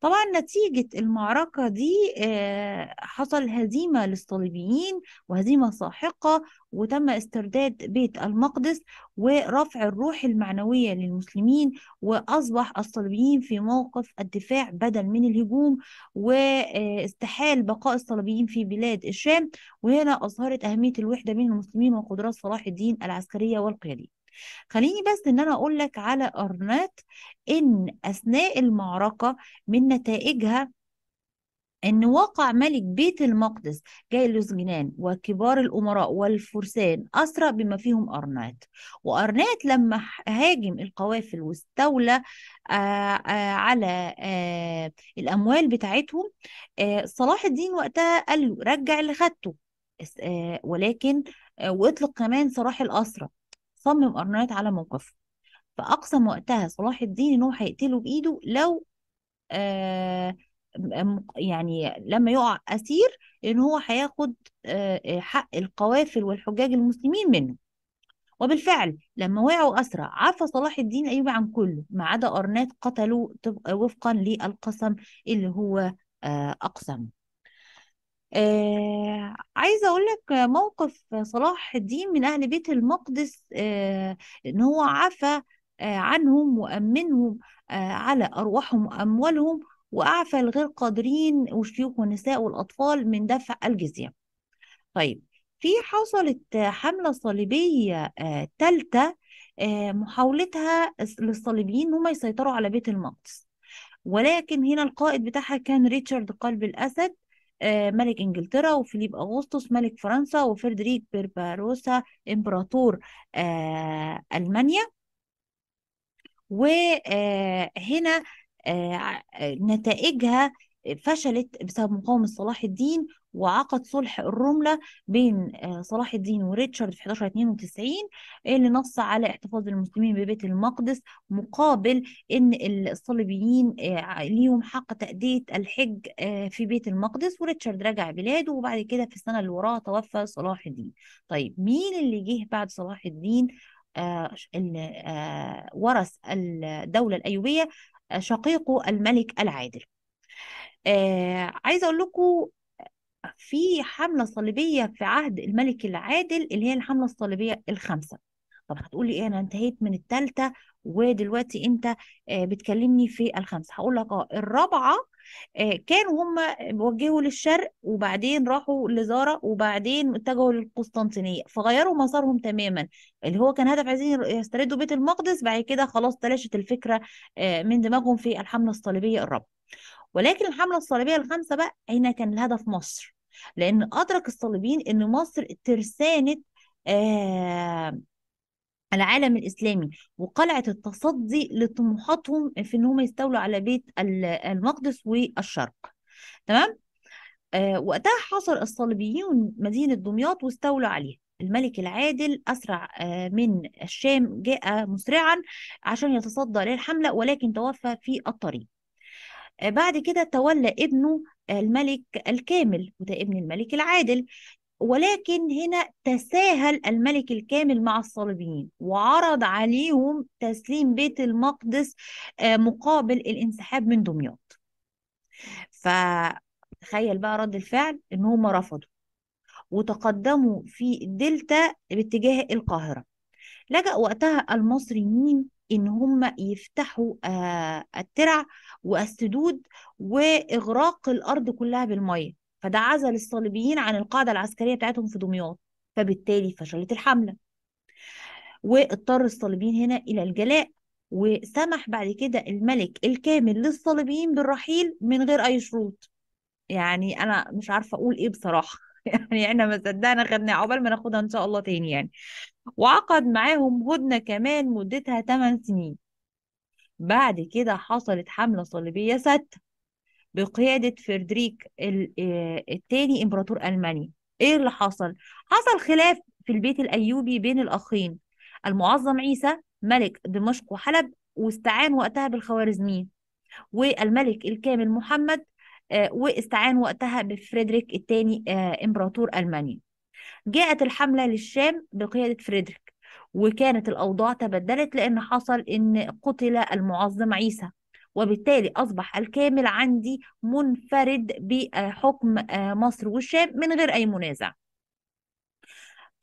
طبعا نتيجة المعركة دي آه، حصل هزيمة للصليبيين وهزيمة ساحقة وتم استرداد بيت المقدس ورفع الروح المعنوية للمسلمين وأصبح الصليبيين في موقف الدفاع بدل من الهجوم واستحال بقاء الصليبيين في بلاد الشام وهنا أظهرت أهمية الوحدة بين المسلمين وقدرات صلاح الدين العسكرية والقيادية خليني بس ان انا اقول لك على ارنات ان اثناء المعركه من نتائجها ان وقع ملك بيت المقدس جاي جنان وكبار الامراء والفرسان اسرى بما فيهم ارنات وارنات لما هاجم القوافل واستولى آه، آه، على آه، الاموال بتاعتهم صلاح الدين وقتها قال له رجع اللي خدته ولكن واطلق كمان سراح الاسرى صمم أرنايت على موقفه فأقسم وقتها صلاح الدين إن هو هيقتله بإيده لو آه يعني لما يقع أسير إن هو هياخد آه،, آه حق القوافل والحجاج المسلمين منه وبالفعل لما وقعوا أسرى عفى صلاح الدين أيوب عن كله ما عدا أرنات قتلوا وفقا للقسم اللي هو آه، أقسمه آه عايزة أقولك موقف صلاح الدين من أهل بيت المقدس آه إن هو عفى آه عنهم وأمنهم آه على أرواحهم وأموالهم وأعفى الغير قادرين والشيوخ والنساء والأطفال من دفع الجزية طيب في حصلت حملة صليبية آه, آه، محاولتها للصليبيين هم يسيطروا على بيت المقدس ولكن هنا القائد بتاعها كان ريتشارد قلب الأسد آه، ملك انجلترا وفيليب اغسطس ملك فرنسا وفردريك بيرباروسا امبراطور آه، المانيا وهنا آه، نتائجها فشلت بسبب مقاومة صلاح الدين وعقد صلح الرملة بين آه، صلاح الدين وريتشارد في 1192 اللي نص على احتفاظ المسلمين ببيت المقدس مقابل ان الصليبيين آه، ليهم حق تأدية الحج آه، في بيت المقدس وريتشارد رجع بلاده وبعد كده في السنة اللي وراها توفى صلاح الدين طيب مين اللي جه بعد صلاح الدين ورث الدولة الأيوبية شقيقه الملك العادل آه عايزه اقول لكم في حمله صليبيه في عهد الملك العادل اللي هي الحمله الصليبيه الخامسه طب هتقولي ايه انا انتهيت من الثالثه ودلوقتي انت آه بتكلمني في الخامسه هقول لك اه الرابعه آه كانوا هم وجهوا للشرق وبعدين راحوا لزارة وبعدين اتجهوا للقسطنطينية فغيروا مسارهم تماما اللي هو كان هدف عايزين يستردوا بيت المقدس بعد كده خلاص تلاشت الفكرة آه من دماغهم في الحملة الصليبية الرابعة ولكن الحملة الصليبية الخامسة بقى هنا كان الهدف مصر لأن أدرك الصليبيين إن مصر ترسانة آه العالم الإسلامي وقلعة التصدي لطموحاتهم في إن هم يستولوا على بيت المقدس والشرق تمام آه وقتها حصر الصليبيون مدينة دمياط واستولوا عليها الملك العادل أسرع آه من الشام جاء مسرعا عشان يتصدى للحملة ولكن توفى في الطريق آه، بعد كده تولى ابنه آه، الملك الكامل وده ابن الملك العادل ولكن هنا تساهل الملك الكامل مع الصليبيين وعرض عليهم تسليم بيت المقدس آه، مقابل الانسحاب من دمياط فتخيل بقى رد الفعل ان هم رفضوا وتقدموا في دلتا باتجاه القاهرة لجأ وقتها المصريين ان هم يفتحوا آه، الترع والسدود واغراق الارض كلها بالميه فده عزل الصليبيين عن القاعده العسكريه بتاعتهم في دمياط فبالتالي فشلت الحمله واضطر الصليبيين هنا الى الجلاء وسمح بعد كده الملك الكامل للصليبيين بالرحيل من غير اي شروط يعني انا مش عارفه اقول ايه بصراحه يعني احنا ما صدقنا خدناها عقبال ما ناخدها ان شاء الله تاني يعني وعقد معاهم هدنة كمان مدتها 8 سنين بعد كده حصلت حملة صليبية ست بقيادة فردريك الثاني آه، إمبراطور ألمانيا إيه اللي حصل؟ حصل خلاف في البيت الأيوبي بين الأخين المعظم عيسى ملك دمشق وحلب واستعان وقتها بالخوارزميين والملك الكامل محمد آه، واستعان وقتها بفريدريك الثاني آه، امبراطور المانيا جاءت الحمله للشام بقياده فريدريك وكانت الاوضاع تبدلت لان حصل ان قتل المعظم عيسى وبالتالي اصبح الكامل عندي منفرد بحكم آه، مصر والشام من غير اي منازع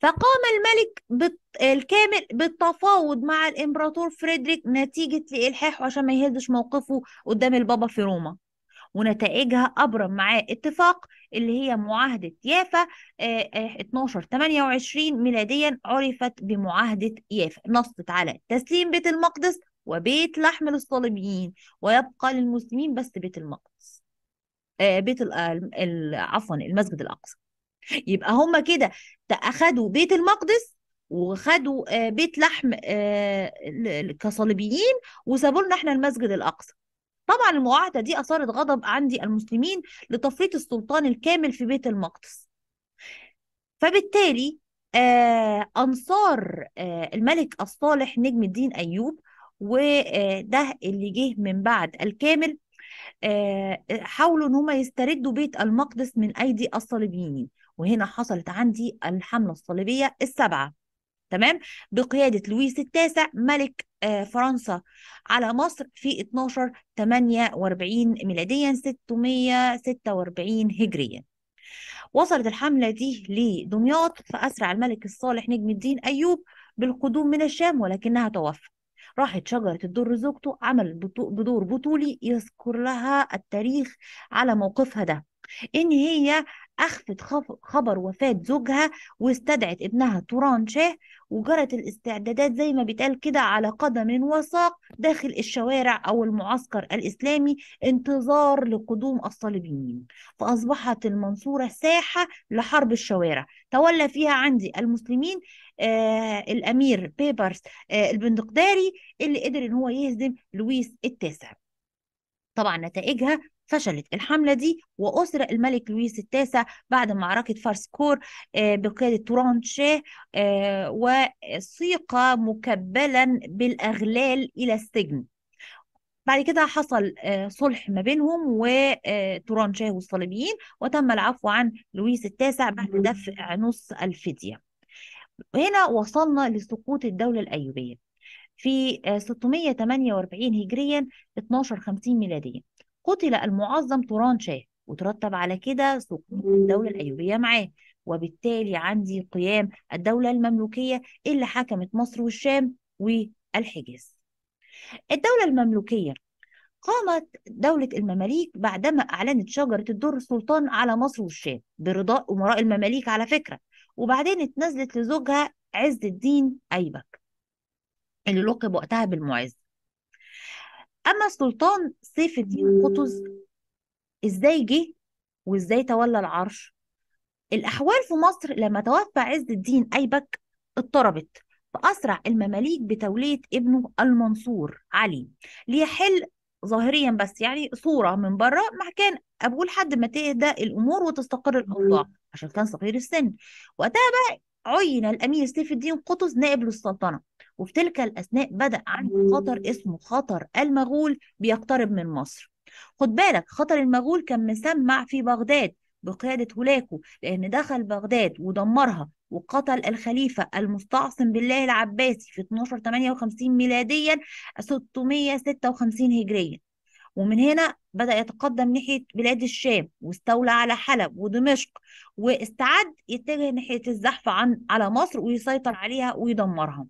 فقام الملك الكامل بالتفاوض مع الامبراطور فريدريك نتيجه لالحاحه عشان ما يهزش موقفه قدام البابا في روما ونتائجها أبرم معاه اتفاق اللي هي معاهدة يافا 12 آه، 28 آه، ميلاديا عرفت بمعاهدة يافا نصت على تسليم بيت المقدس وبيت لحم للصليبيين ويبقى للمسلمين بس بيت المقدس آه، بيت عفوا المسجد الأقصى يبقى هما كده تأخدوا بيت المقدس وخدوا بيت لحم كصليبيين وسابوا لنا احنا المسجد الاقصى طبعا المواعدة دي أثارت غضب عندي المسلمين لتفريط السلطان الكامل في بيت المقدس فبالتالي آه أنصار آه الملك الصالح نجم الدين أيوب وده آه، اللي جه من بعد الكامل آه، حاولوا ان هم يستردوا بيت المقدس من ايدي الصليبيين وهنا حصلت عندي الحمله الصليبيه السبعه تمام بقيادة لويس التاسع ملك آه، فرنسا على مصر في 12 48 ميلاديا 646 هجريا وصلت الحملة دي لدمياط فأسرع الملك الصالح نجم الدين أيوب بالقدوم من الشام ولكنها توفت راحت شجرة الدر زوجته عمل بدور بطولي يذكر لها التاريخ على موقفها ده إن هي أخفت خبر وفاة زوجها واستدعت ابنها توران شاه وجرت الاستعدادات زي ما بيتقال كده على قدم وساق داخل الشوارع أو المعسكر الإسلامي انتظار لقدوم الصليبيين فأصبحت المنصورة ساحة لحرب الشوارع تولى فيها عندي المسلمين آه الأمير بيبرس آه البندقداري اللي قدر إن هو يهزم لويس التاسع طبعا نتائجها فشلت الحملة دي وأسر الملك لويس التاسع بعد معركة فارسكور آه، بقيادة توران شاه آه، مكبلا بالأغلال إلى السجن بعد كده حصل آه، صلح ما بينهم وتوران شاه والصليبيين وتم العفو عن لويس التاسع بعد دفع نص الفدية هنا وصلنا لسقوط الدولة الأيوبية في 648 هجريا 1250 ميلاديا قتل المعظم توران شاه وترتب على كده سقوط الدولة الأيوبية معاه وبالتالي عندي قيام الدولة المملوكية اللي حكمت مصر والشام والحجاز الدولة المملوكية قامت دولة المماليك بعدما أعلنت شجرة الدر السلطان على مصر والشام برضاء أمراء المماليك على فكرة وبعدين اتنزلت لزوجها عز الدين أيبك اللي لقب وقتها بالمعز اما السلطان سيف الدين قطز ازاي جه وازاي تولى العرش الاحوال في مصر لما توفى عز الدين ايبك اضطربت فاسرع المماليك بتوليه ابنه المنصور علي ليحل ظاهريا بس يعني صوره من بره ما كان ابوه لحد ما تهدى الامور وتستقر الاوضاع عشان كان صغير السن وقتها بقى عين الأمير سيف الدين قطز نائب للسلطنة وفي تلك الأثناء بدأ عنده خطر اسمه خطر المغول بيقترب من مصر خد بالك خطر المغول كان مسمع في بغداد بقيادة هولاكو لأن دخل بغداد ودمرها وقتل الخليفة المستعصم بالله العباسي في 1258 ميلاديا 656 هجريا ومن هنا بدأ يتقدم ناحية بلاد الشام واستولى على حلب ودمشق واستعد يتجه ناحية الزحف عن على مصر ويسيطر عليها ويدمرها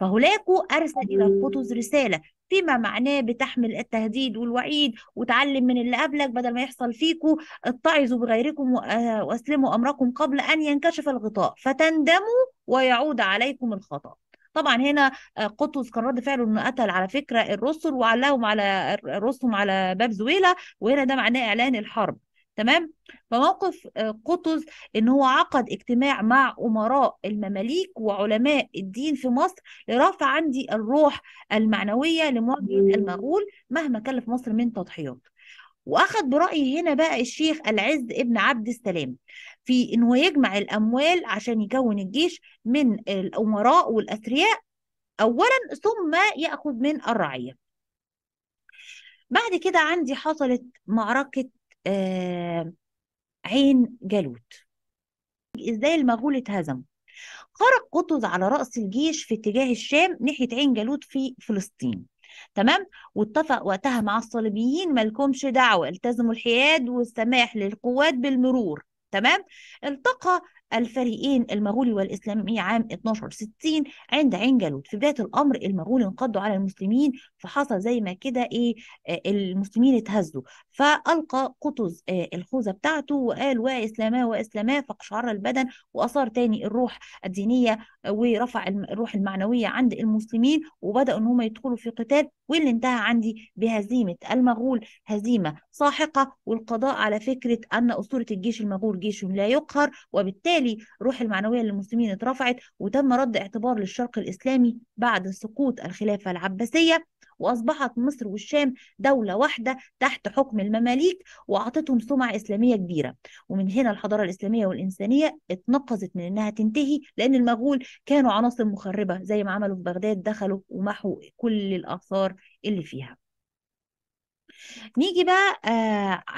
فهولاكو أرسل إلى القطز رسالة فيما معناه بتحمل التهديد والوعيد وتعلم من اللي قبلك بدل ما يحصل فيكو اتعظوا بغيركم آه، واسلموا امركم قبل ان ينكشف الغطاء فتندموا ويعود عليكم الخطأ طبعا هنا آه، قطز كان رد فعله انه قتل على فكره الرسل وعلاهم على آه، رسهم على باب زويله وهنا ده معناه اعلان الحرب تمام فموقف آه، قطز ان هو عقد اجتماع مع امراء المماليك وعلماء الدين في مصر لرفع عندي الروح المعنويه لمواجهه المغول مهما كان في مصر من تضحيات واخذ برايي هنا بقى الشيخ العز ابن عبد السلام في انه يجمع الاموال عشان يكون الجيش من الامراء والاثرياء اولا ثم ياخذ من الرعيه بعد كده عندي حصلت معركه آه، عين جالوت ازاي المغول اتهزموا خرج قطز على رأس الجيش في اتجاه الشام ناحية عين جالوت في فلسطين تمام واتفق وقتها مع الصليبيين مالكمش دعوة التزموا الحياد والسماح للقوات بالمرور تمام التقى الفريقين المغولي والإسلامي عام 1260 عند عين جالوت في بداية الأمر المغول انقضوا على المسلمين فحصل زي ما كده إيه آه، المسلمين اتهزوا فألقى قطز آه، الخوذة بتاعته وقال وإسلاما وإسلاما فقشعر البدن وأثار تاني الروح الدينية آه، ورفع الروح المعنوية عند المسلمين وبدأوا إن هم يدخلوا في قتال واللي انتهى عندي بهزيمة المغول هزيمة ساحقة والقضاء على فكرة أن أسطورة الجيش المغول جيش لا يقهر وبالتالي وبالتالي روح المعنوية للمسلمين اترفعت وتم رد اعتبار للشرق الإسلامي بعد سقوط الخلافة العباسية وأصبحت مصر والشام دولة واحدة تحت حكم المماليك وأعطتهم سمعة إسلامية كبيرة ومن هنا الحضارة الإسلامية والإنسانية اتنقذت من إنها تنتهي لأن المغول كانوا عناصر مخربة زي ما عملوا في بغداد دخلوا ومحوا كل الآثار اللي فيها نيجي بقى آه،,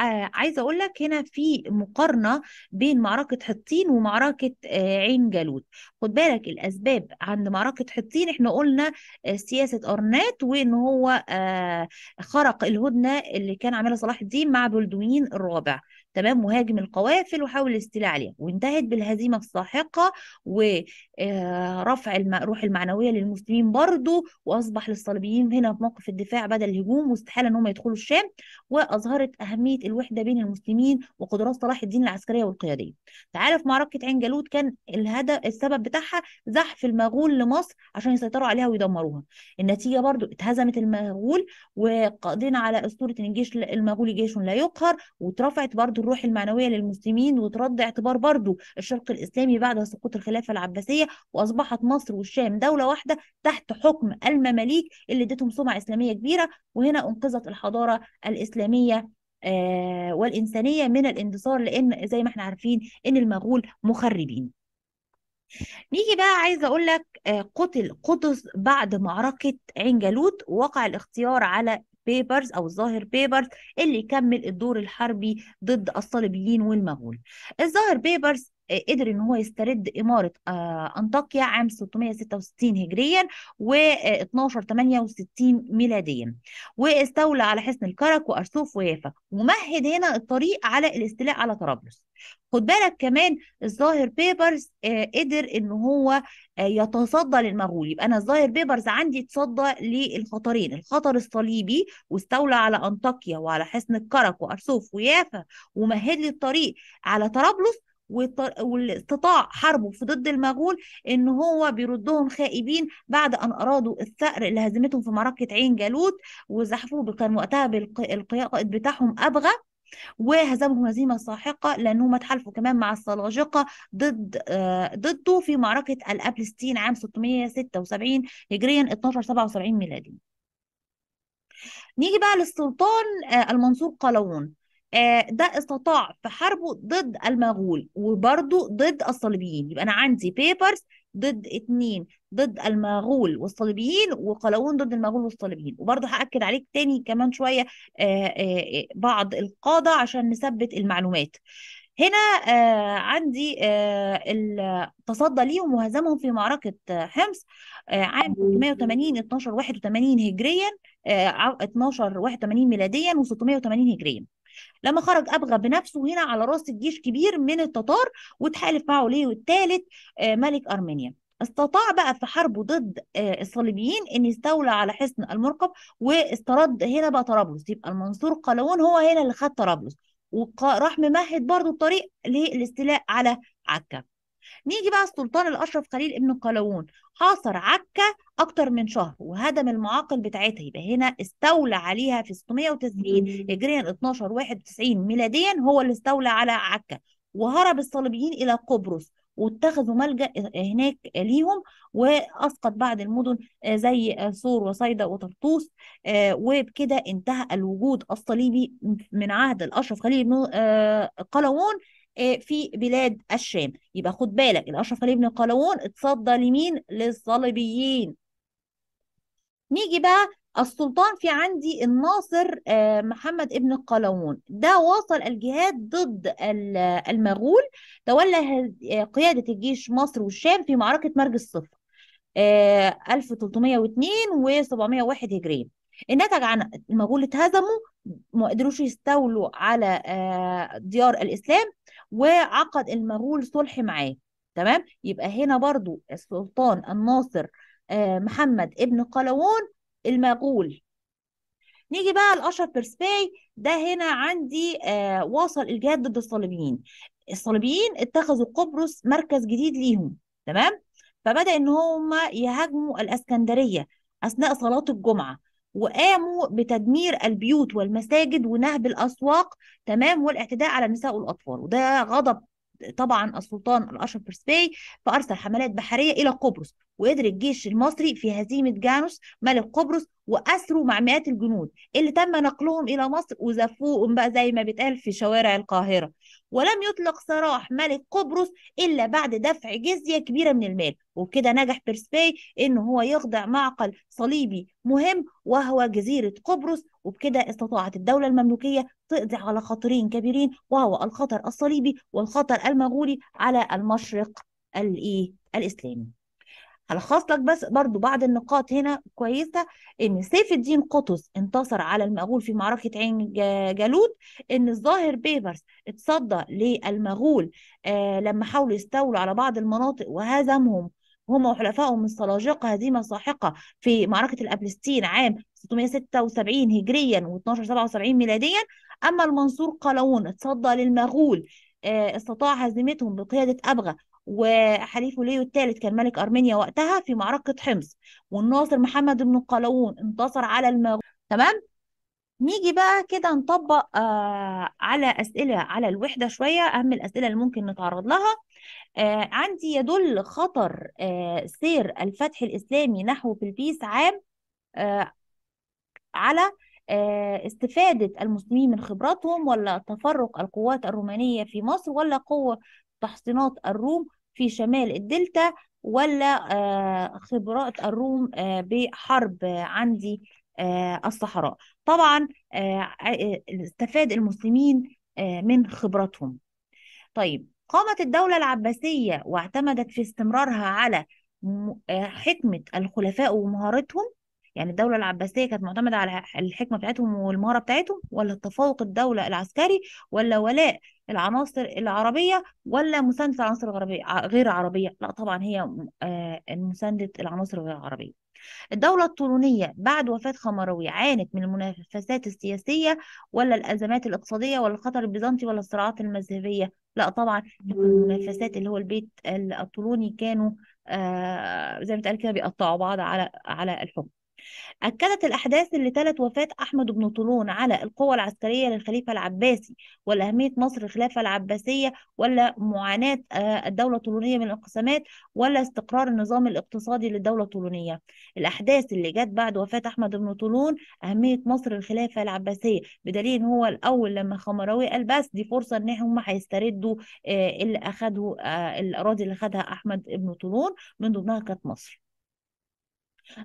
آه عايزه اقول لك هنا في مقارنه بين معركه حطين ومعركه آه عين جالوت خد بالك الاسباب عند معركه حطين احنا قلنا آه، سياسه ارنات وان هو آه خرق الهدنه اللي كان عاملها صلاح الدين مع بلدوين الرابع تمام وهاجم القوافل وحاول الاستيلاء عليها وانتهت بالهزيمه الساحقه ورفع آه، الروح المعنويه للمسلمين برضه واصبح للصليبيين هنا في موقف الدفاع بدل الهجوم واستحاله ان هم يدخلوا الشام واظهرت اهميه الوحده بين المسلمين وقدرات صلاح الدين العسكريه والقياديه تعالى في معركه عين جالوت كان الهدف السبب بتاعها زحف المغول لمصر عشان يسيطروا عليها ويدمروها النتيجه برضو اتهزمت المغول وقضينا على اسطوره ان الجيش المغولي جيش لا يقهر واترفعت برضو الروح المعنوية للمسلمين وترد اعتبار برضو الشرق الإسلامي بعد سقوط الخلافة العباسية وأصبحت مصر والشام دولة واحدة تحت حكم المماليك اللي ادتهم سمعة إسلامية كبيرة وهنا أنقذت الحضارة الإسلامية آه، والإنسانية من الاندثار لأن زي ما احنا عارفين إن المغول مخربين نيجي بقى عايزه اقول لك آه، قتل قطز بعد معركه عين جالوت ووقع الاختيار على بيبرز او الظاهر بيبرز اللي يكمل الدور الحربي ضد الصليبيين والمغول الظاهر بيبرز قدر ان هو يسترد اماره آه، انطاكيا عام 666 هجريا و12 68 ميلاديا واستولى على حصن الكرك وارسوف ويافا ومهد هنا الطريق على الاستيلاء على طرابلس خد بالك كمان الظاهر بيبرز آه، قدر ان هو آه، يتصدى للمغول يبقى انا الظاهر بيبرز عندي تصدى للخطرين الخطر الصليبي واستولى على انطاكيا وعلى حصن الكرك وارسوف ويافا ومهد لي الطريق على طرابلس واستطاع حربه في ضد المغول ان هو بيردهم خائبين بعد ان ارادوا الثأر اللي هزمتهم في معركة عين جالوت وزحفوه كان وقتها بالقائد بتاعهم أبغى وهزمهم هزيمه ساحقه لانهم اتحالفوا كمان مع السلاجقه ضد آه، ضده في معركه الابلستين عام 676 هجريا 1277 ميلادي. نيجي بقى للسلطان آه، المنصور قلاوون آه، ده استطاع في حربه ضد المغول وبرضه ضد الصليبيين يبقى أنا عندي بيبرز ضد اتنين ضد المغول والصليبيين وقلاوون ضد المغول والصليبيين وبرضه هأكد عليك تاني كمان شوية آه، آه، بعض القادة عشان نثبت المعلومات هنا عندي آه تصدى ليهم وهزمهم في معركة حمص عام 180 12 81 هجريا 12 81 ميلاديا و680 هجريا لما خرج أبغى بنفسه هنا على رأس الجيش كبير من التتار وتحالف معه ليو الثالث آه، ملك أرمينيا استطاع بقى في حربه ضد آه، الصليبيين ان يستولى على حصن المرقب واسترد هنا بقى طرابلس يبقى المنصور قلاوون هو هنا اللي خد طرابلس وراح ممهد برضه الطريق للاستيلاء على عكا نيجي بقى السلطان الاشرف خليل ابن قلاوون حاصر عكا اكتر من شهر وهدم المعاقل بتاعتها يبقى هنا استولى عليها في 690 هجريا 12 91 ميلاديا هو اللي استولى على عكا وهرب الصليبيين الى قبرص واتخذوا ملجأ هناك ليهم وأسقط بعض المدن آه، زي سور وصيدا وطرطوس آه، وبكده انتهى الوجود الصليبي من عهد الأشرف خليل بن آه، قلاوون آه، في بلاد الشام يبقى خد بالك الاشرف علي بن قلاوون اتصدى لمين للصليبيين نيجي بقى السلطان في عندي الناصر آه، محمد ابن قلاوون ده واصل الجهاد ضد المغول تولى آه، قيادة الجيش مصر والشام في معركة مرج الصفر 1302 و 701 هجرية النتج عن المغول اتهزموا ما قدروش يستولوا على ديار الإسلام وعقد المغول صلح معاه تمام يبقى هنا برضو السلطان الناصر آه، محمد ابن قلاوون المغول نيجي بقى لأشرف برسباي ده هنا عندي آه، واصل الجهاد ضد الصليبيين الصليبيين اتخذوا قبرص مركز جديد ليهم تمام فبدأ إن هم يهاجموا الإسكندرية أثناء صلاة الجمعة وقاموا بتدمير البيوت والمساجد ونهب الاسواق تمام والاعتداء على النساء والاطفال وده غضب طبعا السلطان الاشرف برسبي فارسل حملات بحريه الى قبرص وقدر الجيش المصري في هزيمه جانوس ملك قبرص واسروا مع مئات الجنود اللي تم نقلهم الى مصر وزفوهم بقى زي ما بيتقال في شوارع القاهره ولم يطلق سراح ملك قبرص إلا بعد دفع جزية كبيرة من المال وبكده نجح بيرسباي إن هو يخضع معقل صليبي مهم وهو جزيرة قبرص وبكده استطاعت الدولة المملوكية تقضي على خطرين كبيرين وهو الخطر الصليبي والخطر المغولي على المشرق الإيه الإسلامي هلخص لك بس برضو بعض النقاط هنا كويسة إن سيف الدين قطز انتصر على المغول في معركة عين جالوت إن الظاهر بيبرس اتصدى للمغول آه لما حاولوا يستولوا على بعض المناطق وهزمهم هم وحلفائهم من السلاجقة هزيمة ساحقة في معركة الأبلستين عام 676 هجريا و1277 ميلاديا أما المنصور قلاوون اتصدى للمغول آه، استطاع هزيمتهم بقيادة أبغى وحليفه ليو الثالث كان ملك أرمينيا وقتها في معركة حمص والناصر محمد بن قلاوون انتصر على المغول تمام نيجي بقى كده نطبق آه على أسئلة على الوحدة شوية أهم الأسئلة اللي ممكن نتعرض لها آه عندي يدل خطر آه سير الفتح الإسلامي نحو بلبيس عام آه على آه استفادة المسلمين من خبراتهم ولا تفرق القوات الرومانية في مصر ولا قوة تحصينات الروم في شمال الدلتا ولا آه، خبرات الروم آه، بحرب آه، عندي الصحراء طبعا استفاد المسلمين من خبراتهم طيب قامت الدولة العباسية واعتمدت في استمرارها على حكمة الخلفاء ومهارتهم يعني الدولة العباسية كانت معتمدة على الحكمة بتاعتهم والمهارة بتاعتهم ولا تفوق الدولة العسكري ولا ولاء العناصر العربية ولا مساندة العناصر العربية غير العربيه لا طبعا هي آه، مساندة العناصر غير العربية الدولة الطولونية بعد وفاة خمروي عانت من المنافسات السياسية ولا الأزمات الاقتصادية ولا الخطر البيزنطي ولا الصراعات المذهبية لا طبعا المنافسات اللي هو البيت الطولوني كانوا آه زي ما اتقال كده بيقطعوا بعض على على الحكم أكدت الأحداث اللي تلت وفاة أحمد بن طولون على القوة العسكرية للخليفة العباسي والأهمية مصر الخلافة العباسية ولا معاناة آه، الدولة الطولونية من الانقسامات ولا استقرار النظام الاقتصادي للدولة الطولونية الأحداث اللي جت بعد وفاة أحمد بن طولون أهمية مصر الخلافة العباسية بدليل هو الأول لما خمراوي قال بس دي فرصة إن هم هيستردوا آه، اللي أخده آه، الأراضي اللي أخدها أحمد بن طولون من ضمنها كانت مصر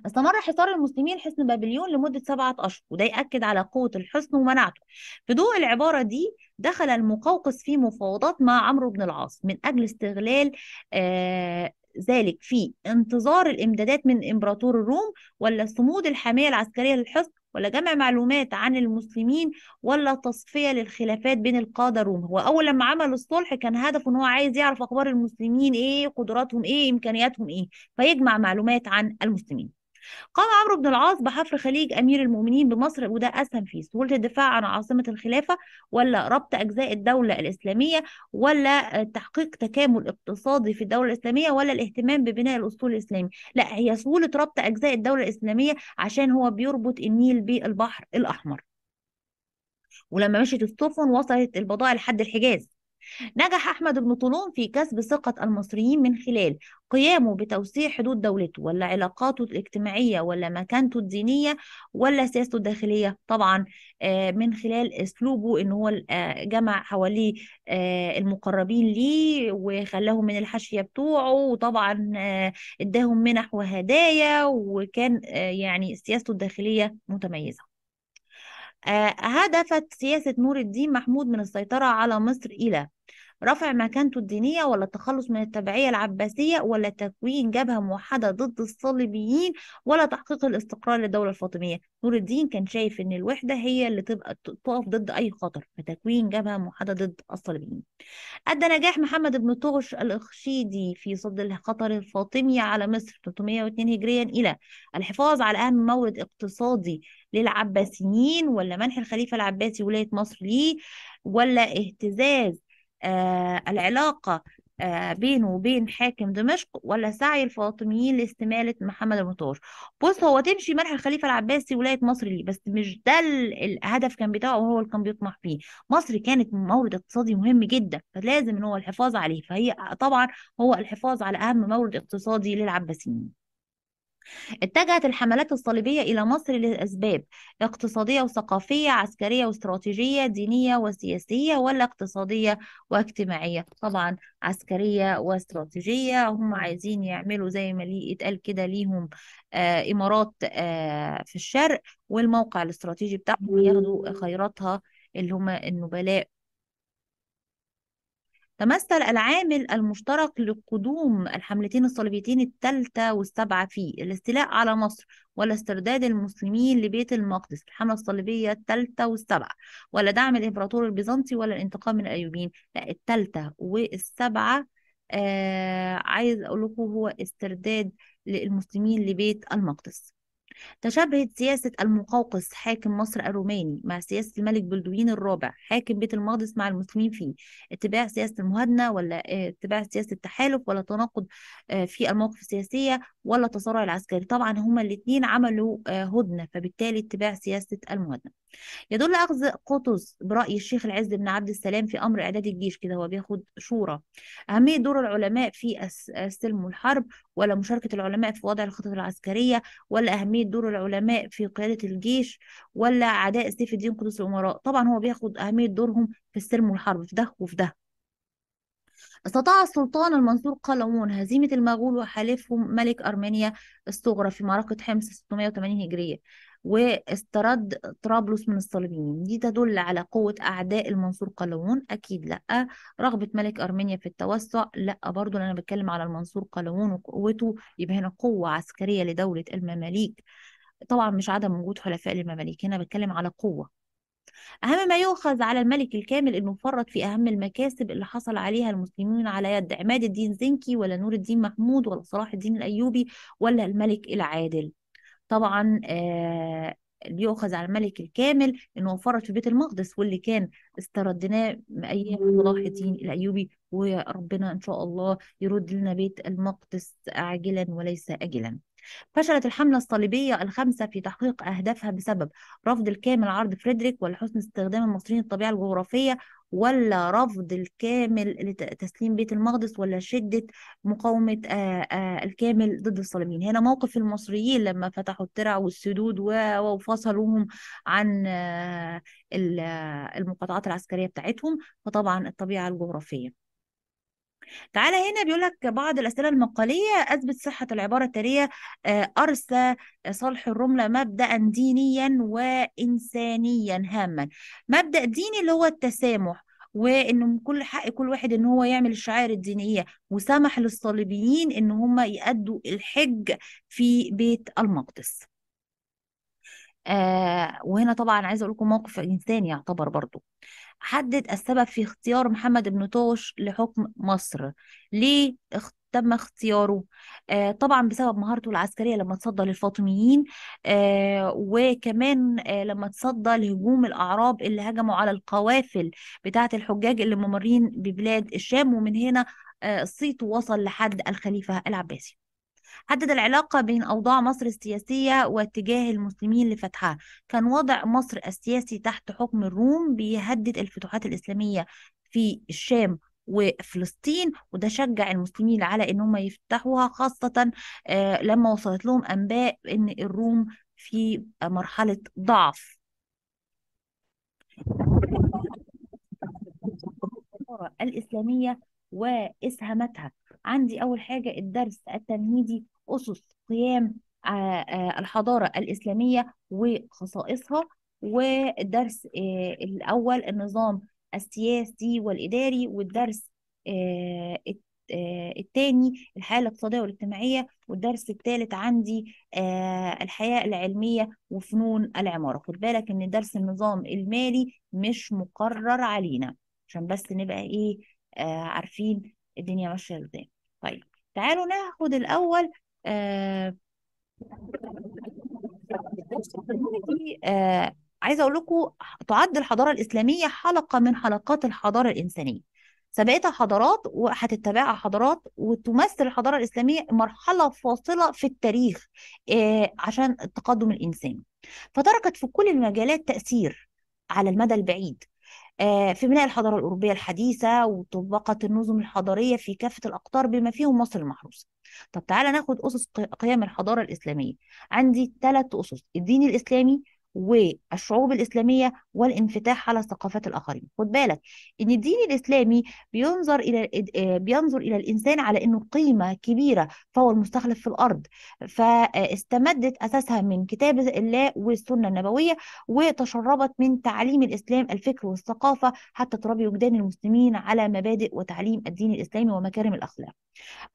استمر حصار المسلمين حصن بابليون لمدة سبعة أشهر وده يأكد على قوة الحصن ومناعته في ضوء العبارة دي دخل المقوقس في مفاوضات مع عمرو بن العاص من أجل استغلال آه ذلك في انتظار الامدادات من امبراطور الروم ولا صمود الحمايه العسكريه للحصن ولا جمع معلومات عن المسلمين ولا تصفية للخلافات بين القادة الروم هو أول لما عمل الصلح كان هدفه إن هو عايز يعرف أخبار المسلمين إيه قدراتهم إيه إمكانياتهم إيه فيجمع معلومات عن المسلمين قام عمرو بن العاص بحفر خليج أمير المؤمنين بمصر وده أسهم في سهولة الدفاع عن عاصمة الخلافة ولا ربط أجزاء الدولة الإسلامية ولا تحقيق تكامل اقتصادي في الدولة الإسلامية ولا الاهتمام ببناء الأسطول الإسلامي لا هي سهولة ربط أجزاء الدولة الإسلامية عشان هو بيربط النيل بالبحر الأحمر ولما مشيت السفن وصلت البضائع لحد الحجاز نجح أحمد بن طولون في كسب ثقة المصريين من خلال قيامه بتوسيع حدود دولته ولا علاقاته الاجتماعية ولا مكانته الدينية ولا سياسته الداخلية طبعا آه، من خلال أسلوبه إن هو آه، جمع حواليه آه، المقربين ليه وخلاهم من الحاشية بتوعه وطبعا اداهم منح وهدايا وكان يعني سياسته الداخلية متميزة آه، هدفت سياسة نور الدين محمود من السيطرة على مصر إلى رفع مكانته الدينية ولا التخلص من التبعية العباسية ولا تكوين جبهة موحدة ضد الصليبيين ولا تحقيق الاستقرار للدولة الفاطمية نور الدين كان شايف إن الوحدة هي اللي تبقى تقف ضد أي خطر فتكوين جبهة موحدة ضد الصليبيين أدى نجاح محمد بن طغش الإخشيدي في صد الخطر الفاطمي على مصر 302 هجريا إلى الحفاظ على أهم مورد اقتصادي للعباسيين ولا منح الخليفة العباسي ولاية مصر ليه ولا اهتزاز آه، العلاقة آه، بينه وبين حاكم دمشق ولا سعي الفاطميين لاستمالة محمد المطهر بص هو تمشي منح الخليفة العباسي ولاية مصر ليه بس مش ده الهدف كان بتاعه وهو اللي كان بيطمح فيه مصر كانت مورد اقتصادي مهم جدا فلازم ان هو الحفاظ عليه فهي طبعا هو الحفاظ على اهم مورد اقتصادي للعباسيين اتجهت الحملات الصليبية إلى مصر لأسباب اقتصادية وثقافية عسكرية واستراتيجية دينية وسياسية ولا اقتصادية واجتماعية طبعا عسكرية واستراتيجية هم عايزين يعملوا زي ما يتقال كده ليهم آه إمارات آه في الشرق والموقع الاستراتيجي بتاعهم ياخدوا خيراتها اللي هم النبلاء تمثل العامل المشترك لقدوم الحملتين الصليبيتين الثالثة والسابعة في الاستيلاء على مصر استرداد المسلمين لبيت المقدس الحملة الصليبية الثالثة والسابعة ولا دعم الإمبراطور البيزنطي ولا الانتقام من الأيوبيين لا الثالثة والسابعة آه عايز أقول لكم هو استرداد للمسلمين لبيت المقدس تشابهت سياسة المقوقس حاكم مصر الروماني مع سياسة الملك بلدوين الرابع حاكم بيت المقدس مع المسلمين فيه اتباع سياسة المهادنة ولا آه، اتباع سياسة التحالف ولا تناقض آه، في المواقف السياسية ولا التصارع العسكري طبعا هما الاثنين عملوا آه، هدنة فبالتالي اتباع سياسة المهادنة يدل أخذ قطز برأي الشيخ العز بن عبد السلام في أمر إعداد الجيش كده هو بياخد شورى أهمية دور العلماء في السلم والحرب ولا مشاركة العلماء في وضع الخطط العسكرية ولا أهمية أهمية دور العلماء في قيادة الجيش ولا أعداء سيف الدين قدس الأمراء طبعا هو بياخد أهمية دورهم في السلم والحرب في ده وفي ده استطاع السلطان المنصور قلمون هزيمة المغول وحليفهم ملك أرمينيا الصغرى في معركة حمص 680 هجرية واسترد طرابلس من الصليبيين دي تدل على قوة أعداء المنصور قلوون أكيد لأ رغبة ملك أرمينيا في التوسع لأ برضو أنا بتكلم على المنصور قلوون وقوته يبقى هنا قوة عسكرية لدولة المماليك طبعا مش عدم وجود حلفاء للمماليك هنا بتكلم على قوة أهم ما يؤخذ على الملك الكامل إنه فرط في أهم المكاسب اللي حصل عليها المسلمين على يد عماد الدين زنكي ولا نور الدين محمود ولا صلاح الدين الأيوبي ولا الملك العادل طبعا آه، ليؤخذ على الملك الكامل انه وفرت في بيت المقدس واللي كان استردناه ايام صلاح الدين الايوبي وربنا ان شاء الله يرد لنا بيت المقدس عاجلا وليس اجلا فشلت الحملة الصليبية الخامسة في تحقيق أهدافها بسبب رفض الكامل عرض فريدريك ولحسن استخدام المصريين الطبيعة الجغرافية ولا رفض الكامل لتسليم بيت المقدس ولا شدة مقاومة آه، آه، الكامل ضد الصليبيين هنا موقف المصريين لما فتحوا الترع والسدود وفصلوهم عن آه، المقاطعات العسكرية بتاعتهم وطبعا الطبيعة الجغرافية تعالى هنا بيقول لك بعض الأسئلة المقالية أثبت صحة العبارة التالية آه، أرسى صالح الرملة مبدأ دينيا وإنسانيا هاما مبدأ ديني اللي هو التسامح وانه كل حق كل واحد ان هو يعمل الشعائر الدينيه وسمح للصليبيين ان هم يأدوا الحج في بيت المقدس آه وهنا طبعا عايزه اقول لكم موقف انساني يعتبر برضو حدد السبب في اختيار محمد بن طوش لحكم مصر ليه تم اختياره آه طبعا بسبب مهارته العسكريه لما تصدى للفاطميين آه وكمان آه لما تصدى لهجوم الاعراب اللي هجموا على القوافل بتاعه الحجاج اللي ممرين ببلاد الشام ومن هنا آه، صيته وصل لحد الخليفه العباسي حدد العلاقة بين أوضاع مصر السياسية واتجاه المسلمين لفتحها كان وضع مصر السياسي تحت حكم الروم بيهدد الفتوحات الإسلامية في الشام وفلسطين وده شجع المسلمين على ان هم يفتحوها خاصة آه، لما وصلت لهم انباء ان الروم في مرحلة ضعف الإسلامية وإسهامتها عندي اول حاجه الدرس التمهيدي اسس قيام آه، آه، الحضاره الاسلاميه وخصائصها والدرس آه، الاول النظام السياسي والاداري والدرس الثاني الحياة الاقتصاديه والاجتماعيه والدرس الثالث عندي الحياه العلميه وفنون العماره خد بالك ان درس النظام المالي مش مقرر علينا عشان بس نبقى ايه عارفين الدنيا ماشيه ازاي طيب تعالوا ناخد الأول آه،, آه عايزة أقول لكم تعد الحضارة الإسلامية حلقة من حلقات الحضارة الإنسانية سبقتها حضارات وهتتبعها حضارات وتمثل الحضارة الإسلامية مرحلة فاصلة في التاريخ آه عشان التقدم الإنساني فتركت في كل المجالات تأثير على المدى البعيد آه، في بناء الحضارة الأوروبية الحديثة وطبقت النظم الحضارية في كافة الأقطار بما فيهم مصر المحروسة طب تعالى ناخد أسس قيام الحضارة الإسلامية عندي ثلاث أسس الدين الإسلامي والشعوب الإسلامية والانفتاح على ثقافات الآخرين خد بالك إن الدين الإسلامي بينظر إلى آه، بينظر إلى الإنسان على إنه قيمة كبيرة فهو المستخلف في الأرض فاستمدت أساسها من كتاب الله والسنة النبوية وتشربت من تعليم الإسلام الفكر والثقافة حتى تربي وجدان المسلمين على مبادئ وتعليم الدين الإسلامي ومكارم الأخلاق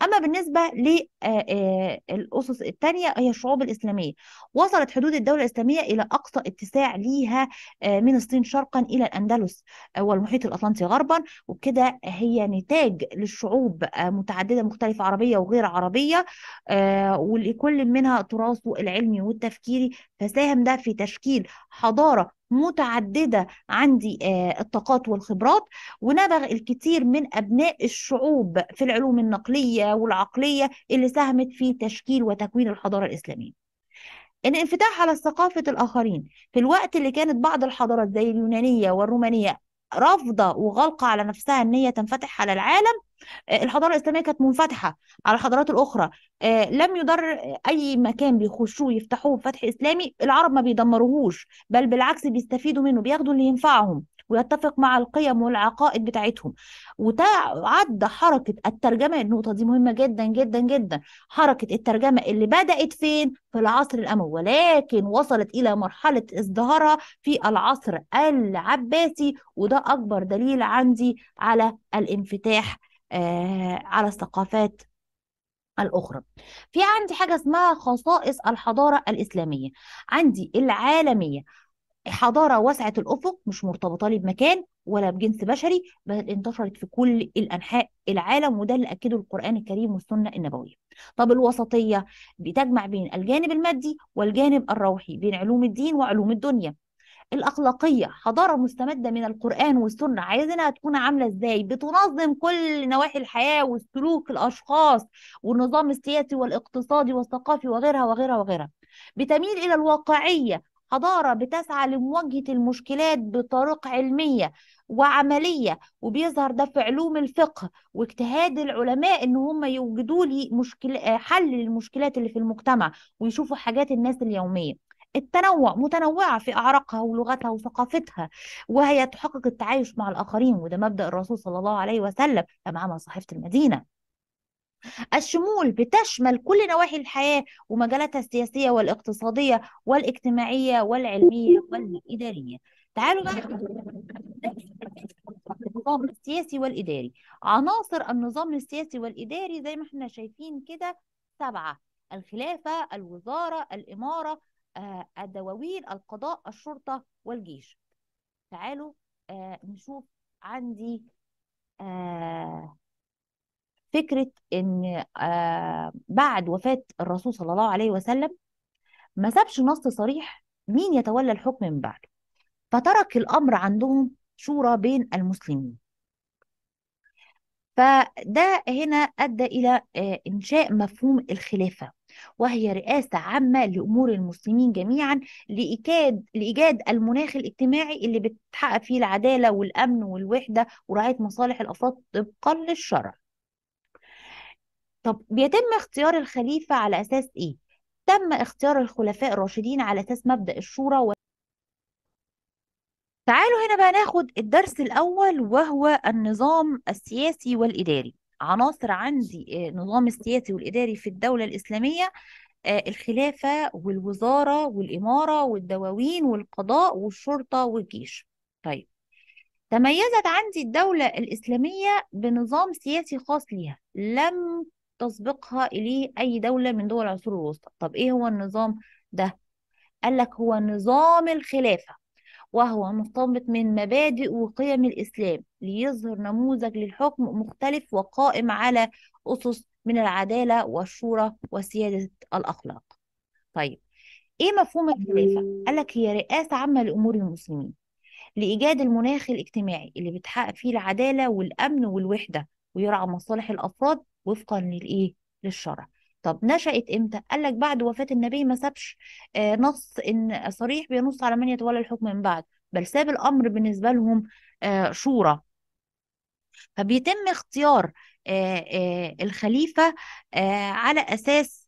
أما بالنسبة للأسس آه، آه، الثانية هي الشعوب الإسلامية وصلت حدود الدولة الإسلامية إلى أقصى أقصى اتساع ليها آه، من الصين شرقا إلى الأندلس آه، والمحيط الأطلنطي غربا وبكده هي نتاج للشعوب آه، متعددة مختلفة عربية وغير عربية ولكل منها تراثه العلمي والتفكيري فساهم ده في تشكيل حضارة متعددة عندي الطاقات والخبرات ونبغ الكثير من أبناء الشعوب في العلوم النقلية والعقلية اللي ساهمت في تشكيل وتكوين الحضارة الإسلامية الانفتاح يعني على ثقافة الآخرين في الوقت اللي كانت بعض الحضارات زي اليونانية والرومانية رافضة وغالقة على نفسها إن هي تنفتح على العالم آه، الحضارة الإسلامية كانت منفتحة على الحضارات الأخرى آه، لم يضر أي مكان بيخشوه يفتحوه فتح إسلامي العرب ما بيدمروهوش بل بالعكس بيستفيدوا منه بياخدوا اللي ينفعهم ويتفق مع القيم والعقائد بتاعتهم وعد حركه الترجمه النقطه دي مهمه جدا جدا جدا حركه الترجمه اللي بدات فين في العصر الاموي ولكن وصلت الى مرحله ازدهارها في العصر العباسي وده اكبر دليل عندي على الانفتاح آه على الثقافات الأخرى في عندي حاجة اسمها خصائص الحضارة الإسلامية عندي العالمية حضارة واسعة الأفق مش مرتبطة لي بمكان ولا بجنس بشري بل انتشرت في كل الأنحاء العالم وده اللي أكده القرآن الكريم والسنة النبوية طب الوسطية بتجمع بين الجانب المادي والجانب الروحي بين علوم الدين وعلوم الدنيا الأخلاقية حضارة مستمدة من القرآن والسنة عايزينها تكون عاملة إزاي بتنظم كل نواحي الحياة والسلوك الأشخاص والنظام السياسي والاقتصادي والثقافي وغيرها وغيرها وغيرها بتميل إلى الواقعية حضارة بتسعى لمواجهة المشكلات بطرق علمية وعملية وبيظهر ده في علوم الفقه واجتهاد العلماء ان هم يوجدوا لي مشكل حل للمشكلات اللي في المجتمع ويشوفوا حاجات الناس اليومية التنوع متنوعة في أعراقها ولغتها وثقافتها وهي تحقق التعايش مع الآخرين وده مبدأ الرسول صلى الله عليه وسلم عمل صحيفة المدينة الشمول بتشمل كل نواحي الحياة ومجالاتها السياسية والاقتصادية والاجتماعية والعلمية والإدارية تعالوا بقى النظام السياسي والإداري عناصر النظام السياسي والإداري زي ما احنا شايفين كده سبعة الخلافة الوزارة الإمارة آه، الدواوين القضاء الشرطة والجيش تعالوا آه، نشوف عندي آه فكره ان آه، بعد وفاه الرسول صلى الله عليه وسلم ما سابش نص صريح مين يتولى الحكم من بعده فترك الامر عندهم شورى بين المسلمين فده هنا ادى الى آه، انشاء مفهوم الخلافه وهي رئاسه عامه لامور المسلمين جميعا لايجاد لايجاد المناخ الاجتماعي اللي بتحقق فيه العداله والامن والوحده ورعايه مصالح الافراد طبقا للشرع طب بيتم اختيار الخليفة على أساس إيه؟ تم اختيار الخلفاء الراشدين على أساس مبدأ الشورى و... تعالوا هنا بقى ناخد الدرس الأول وهو النظام السياسي والإداري عناصر عندي النظام آه، السياسي والإداري في الدولة الإسلامية آه، الخلافة والوزارة والإمارة والدواوين والقضاء والشرطة والجيش طيب تميزت عندي الدولة الإسلامية بنظام سياسي خاص ليها لم تسبقها إليه أي دولة من دول العصور الوسطى طب إيه هو النظام ده؟ قال لك هو نظام الخلافة وهو مرتبط من مبادئ وقيم الإسلام ليظهر نموذج للحكم مختلف وقائم على أسس من العدالة والشورى وسيادة الأخلاق طيب إيه مفهوم الخلافة؟ قال لك هي رئاسة عامة لأمور المسلمين لإيجاد المناخ الاجتماعي اللي بتحقق فيه العدالة والأمن والوحدة ويرعى مصالح الأفراد وفقا للايه للشرع طب نشأت امتى؟ قال لك بعد وفاة النبي ما سابش آه، نص ان صريح بينص على من يتولى الحكم من بعد بل ساب الامر بالنسبه لهم آه، شورى فبيتم اختيار آه، الخليفه على اساس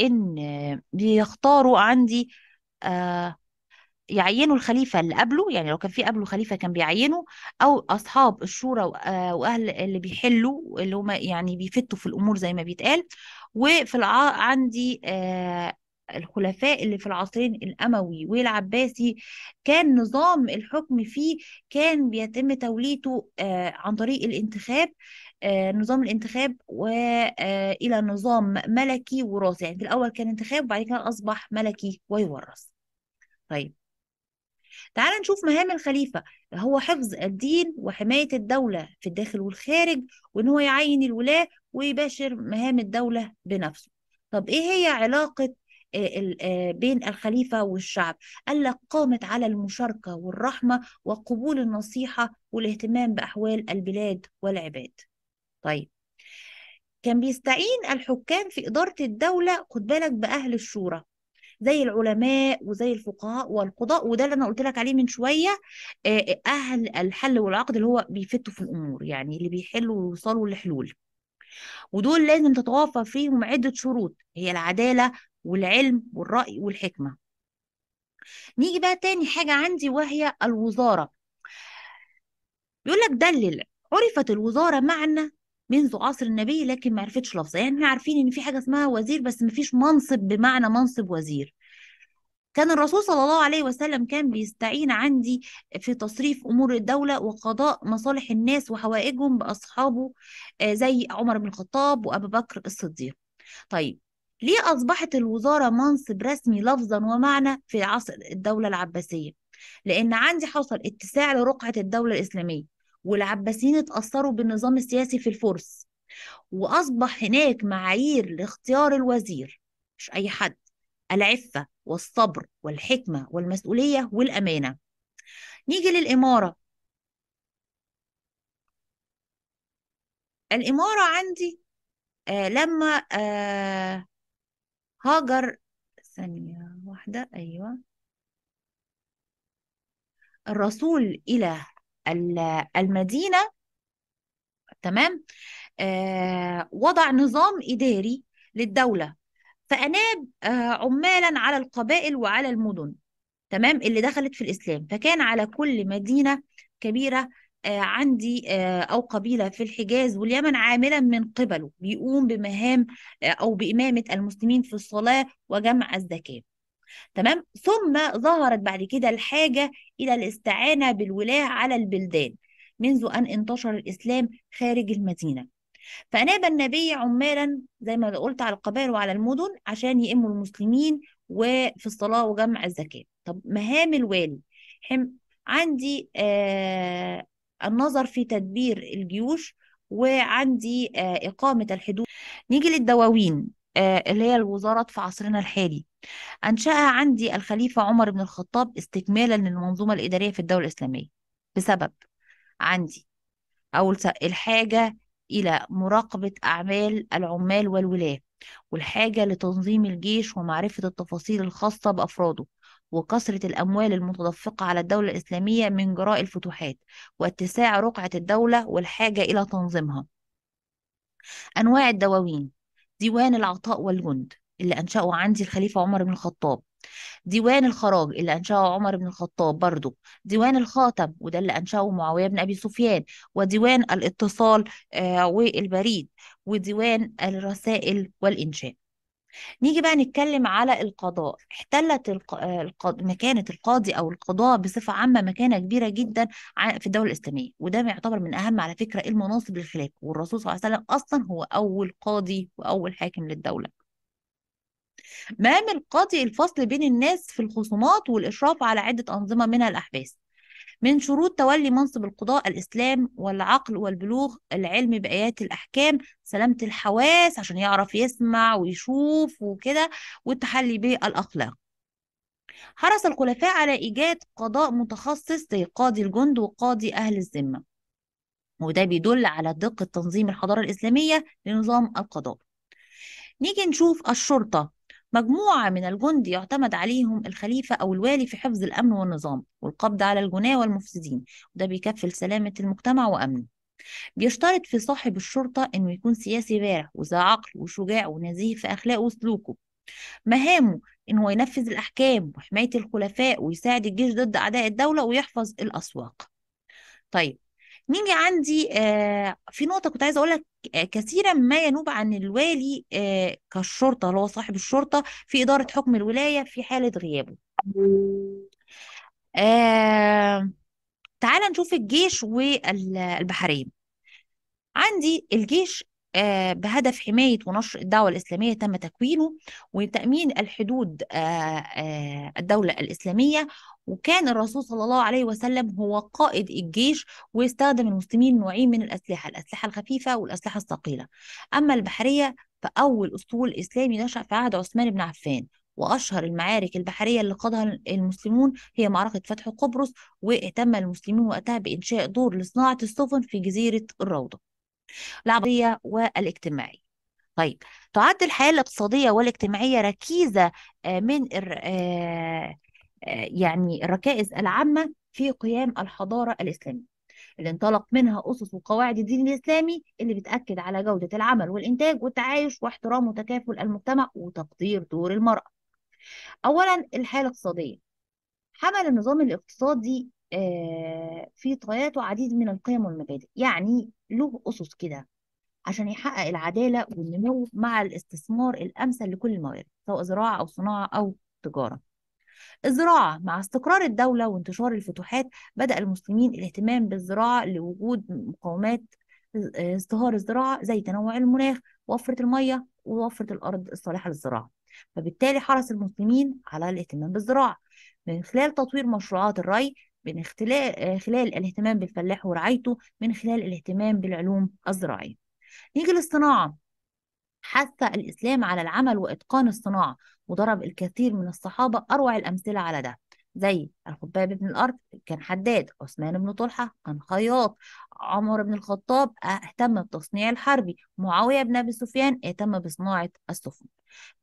ان بيختاروا عندي آه يعينوا الخليفه اللي قبله يعني لو كان في قبله خليفه كان بيعينه او اصحاب الشورى آه، واهل اللي بيحلوا اللي هم يعني بيفتوا في الامور زي ما بيتقال وفي الع... عندي آه الخلفاء اللي في العصرين الاموي والعباسي كان نظام الحكم فيه كان بيتم توليته آه عن طريق الانتخاب آه نظام الانتخاب والى آه، نظام ملكي وراثي يعني في الاول كان انتخاب وبعد كده اصبح ملكي ويورث طيب تعال نشوف مهام الخليفة هو حفظ الدين وحماية الدولة في الداخل والخارج وإن هو يعين الولاة ويباشر مهام الدولة بنفسه طب إيه هي علاقة آه، آه، بين الخليفة والشعب قال لك قامت على المشاركة والرحمة وقبول النصيحة والاهتمام بأحوال البلاد والعباد طيب كان بيستعين الحكام في إدارة الدولة خد بالك بأهل الشورى زي العلماء وزي الفقهاء والقضاء وده اللي انا قلت لك عليه من شويه آه، آه، اهل الحل والعقد اللي هو بيفتوا في الامور يعني اللي بيحلوا ويوصلوا لحلول ودول لازم تتوافر فيهم عده شروط هي العداله والعلم والراي والحكمه نيجي بقى تاني حاجه عندي وهي الوزاره بيقول لك دلل عرفت الوزاره معنى منذ عصر النبي لكن ما عرفتش لفظه يعني احنا عارفين ان في حاجه اسمها وزير بس ما فيش منصب بمعنى منصب وزير كان الرسول صلى الله عليه وسلم كان بيستعين عندي في تصريف امور الدوله وقضاء مصالح الناس وحوائجهم باصحابه آه، زي عمر بن الخطاب وابو بكر الصديق طيب ليه اصبحت الوزاره منصب رسمي لفظا ومعنى في عصر الدوله العباسيه لان عندي حصل اتساع لرقعه الدوله الاسلاميه والعباسيين اتأثروا بالنظام السياسي في الفرس وأصبح هناك معايير لاختيار الوزير مش أي حد العفة والصبر والحكمة والمسؤولية والأمانة نيجي للإمارة الإمارة عندي آه لما آه هاجر ثانية واحدة أيوة الرسول إلى المدينة تمام آه، وضع نظام إداري للدولة فأناب آه، عمالا على القبائل وعلى المدن تمام اللي دخلت في الإسلام فكان على كل مدينة كبيرة آه، عندي أو قبيلة في الحجاز واليمن عاملا من قبله بيقوم بمهام أو بإمامة المسلمين في الصلاة وجمع الزكاة تمام ثم ظهرت بعد كده الحاجة إلى الاستعانة بالولاة على البلدان منذ أن انتشر الإسلام خارج المدينة فأناب النبي عمالا زي ما قلت على القبائل وعلى المدن عشان يئموا المسلمين وفي الصلاة وجمع الزكاة طب مهام الوالي حم عندي آه النظر في تدبير الجيوش وعندي آه إقامة الحدود نيجي للدواوين آه اللي هي الوزارات في عصرنا الحالي أنشأها عندي الخليفة عمر بن الخطاب استكمالا للمنظومة الإدارية في الدولة الإسلامية بسبب عندي أول الحاجة إلى مراقبة أعمال العمال والولاة والحاجة لتنظيم الجيش ومعرفة التفاصيل الخاصة بأفراده وكثرة الأموال المتدفقة على الدولة الإسلامية من جراء الفتوحات واتساع رقعة الدولة والحاجة إلى تنظيمها أنواع الدواوين ديوان العطاء والجند اللي أنشأه عندي الخليفة عمر بن الخطاب ديوان الخراج اللي أنشأه عمر بن الخطاب برضه ديوان الخاتم وده اللي أنشأه معاوية بن أبي سفيان وديوان الاتصال آه، والبريد وديوان الرسائل والإنشاء نيجي بقى نتكلم على القضاء احتلت الق... آه، الق... مكانة القاضي أو القضاء بصفة عامة مكانة كبيرة جدا في الدولة الإسلامية وده يعتبر من أهم على فكرة المناصب للخلافة والرسول صلى الله عليه وسلم أصلا هو أول قاضي وأول حاكم للدولة ما من قاضي الفصل بين الناس في الخصومات والإشراف على عدة أنظمة منها الأحباس من شروط تولي منصب القضاء الإسلام والعقل والبلوغ العلم بآيات الأحكام سلامة الحواس عشان يعرف يسمع ويشوف وكده والتحلي بالأخلاق حرص الخلفاء على إيجاد قضاء متخصص زي قاضي الجند وقاضي أهل الذمة وده بيدل على دقة تنظيم الحضارة الإسلامية لنظام القضاء نيجي نشوف الشرطة مجموعة من الجند يعتمد عليهم الخليفة أو الوالي في حفظ الأمن والنظام والقبض على الجناة والمفسدين وده بيكفل سلامة المجتمع وأمنه بيشترط في صاحب الشرطة إنه يكون سياسي بارع وذا عقل وشجاع ونزيه في أخلاقه وسلوكه مهامه أنه ينفذ الأحكام وحماية الخلفاء ويساعد الجيش ضد أعداء الدولة ويحفظ الأسواق طيب نيجي عندي آه، في نقطة كنت عايزة أقول لك آه، كثيرا ما ينوب عن الوالي آه، كالشرطة اللي هو صاحب الشرطة في إدارة حكم الولاية في حالة غيابه. تعال نشوف الجيش والبحرية. عندي الجيش آه، بهدف حماية ونشر الدعوة الإسلامية تم تكوينه وتأمين الحدود آه، آه، الدولة الإسلامية وكان الرسول صلى الله عليه وسلم هو قائد الجيش واستخدم المسلمين نوعين من الأسلحة الأسلحة الخفيفة والأسلحة الثقيلة أما البحرية فأول أسطول إسلامي نشأ في عهد عثمان بن عفان وأشهر المعارك البحرية اللي قادها المسلمون هي معركة فتح قبرص واهتم المسلمون وقتها بإنشاء دور لصناعة السفن في جزيرة الروضة العربية والاجتماعية طيب تعد الحياة الاقتصادية والاجتماعية ركيزة آه، من آه، آه، يعني الركائز العامة في قيام الحضارة الإسلامية اللي انطلق منها أسس وقواعد الدين الإسلامي اللي بتأكد على جودة العمل والإنتاج والتعايش واحترام وتكافل المجتمع وتقدير دور المرأة أولا الحالة الاقتصادية حمل النظام الاقتصادي آه، في طغياته عديد من القيم والمبادئ يعني له أسس كده عشان يحقق العدالة والنمو مع الاستثمار الأمثل لكل الموارد سواء زراعة أو صناعة أو تجارة الزراعة مع استقرار الدولة وانتشار الفتوحات بدأ المسلمين الاهتمام بالزراعة لوجود مقاومات آه، ازدهار الزراعة زي تنوع المناخ ووفرة المية ووفرة الأرض الصالحة للزراعة فبالتالي حرص المسلمين على الاهتمام بالزراعة من خلال تطوير مشروعات الري من خلال خلال الاهتمام بالفلاح ورعايته من خلال الاهتمام بالعلوم الزراعية نيجي للصناعة حث الإسلام على العمل وإتقان الصناعة وضرب الكثير من الصحابة أروع الأمثلة على ده زي الخباب بن الأرض كان حداد عثمان بن طلحة كان خياط عمر بن الخطاب اهتم بالتصنيع الحربي معاوية بن أبي سفيان اهتم بصناعة السفن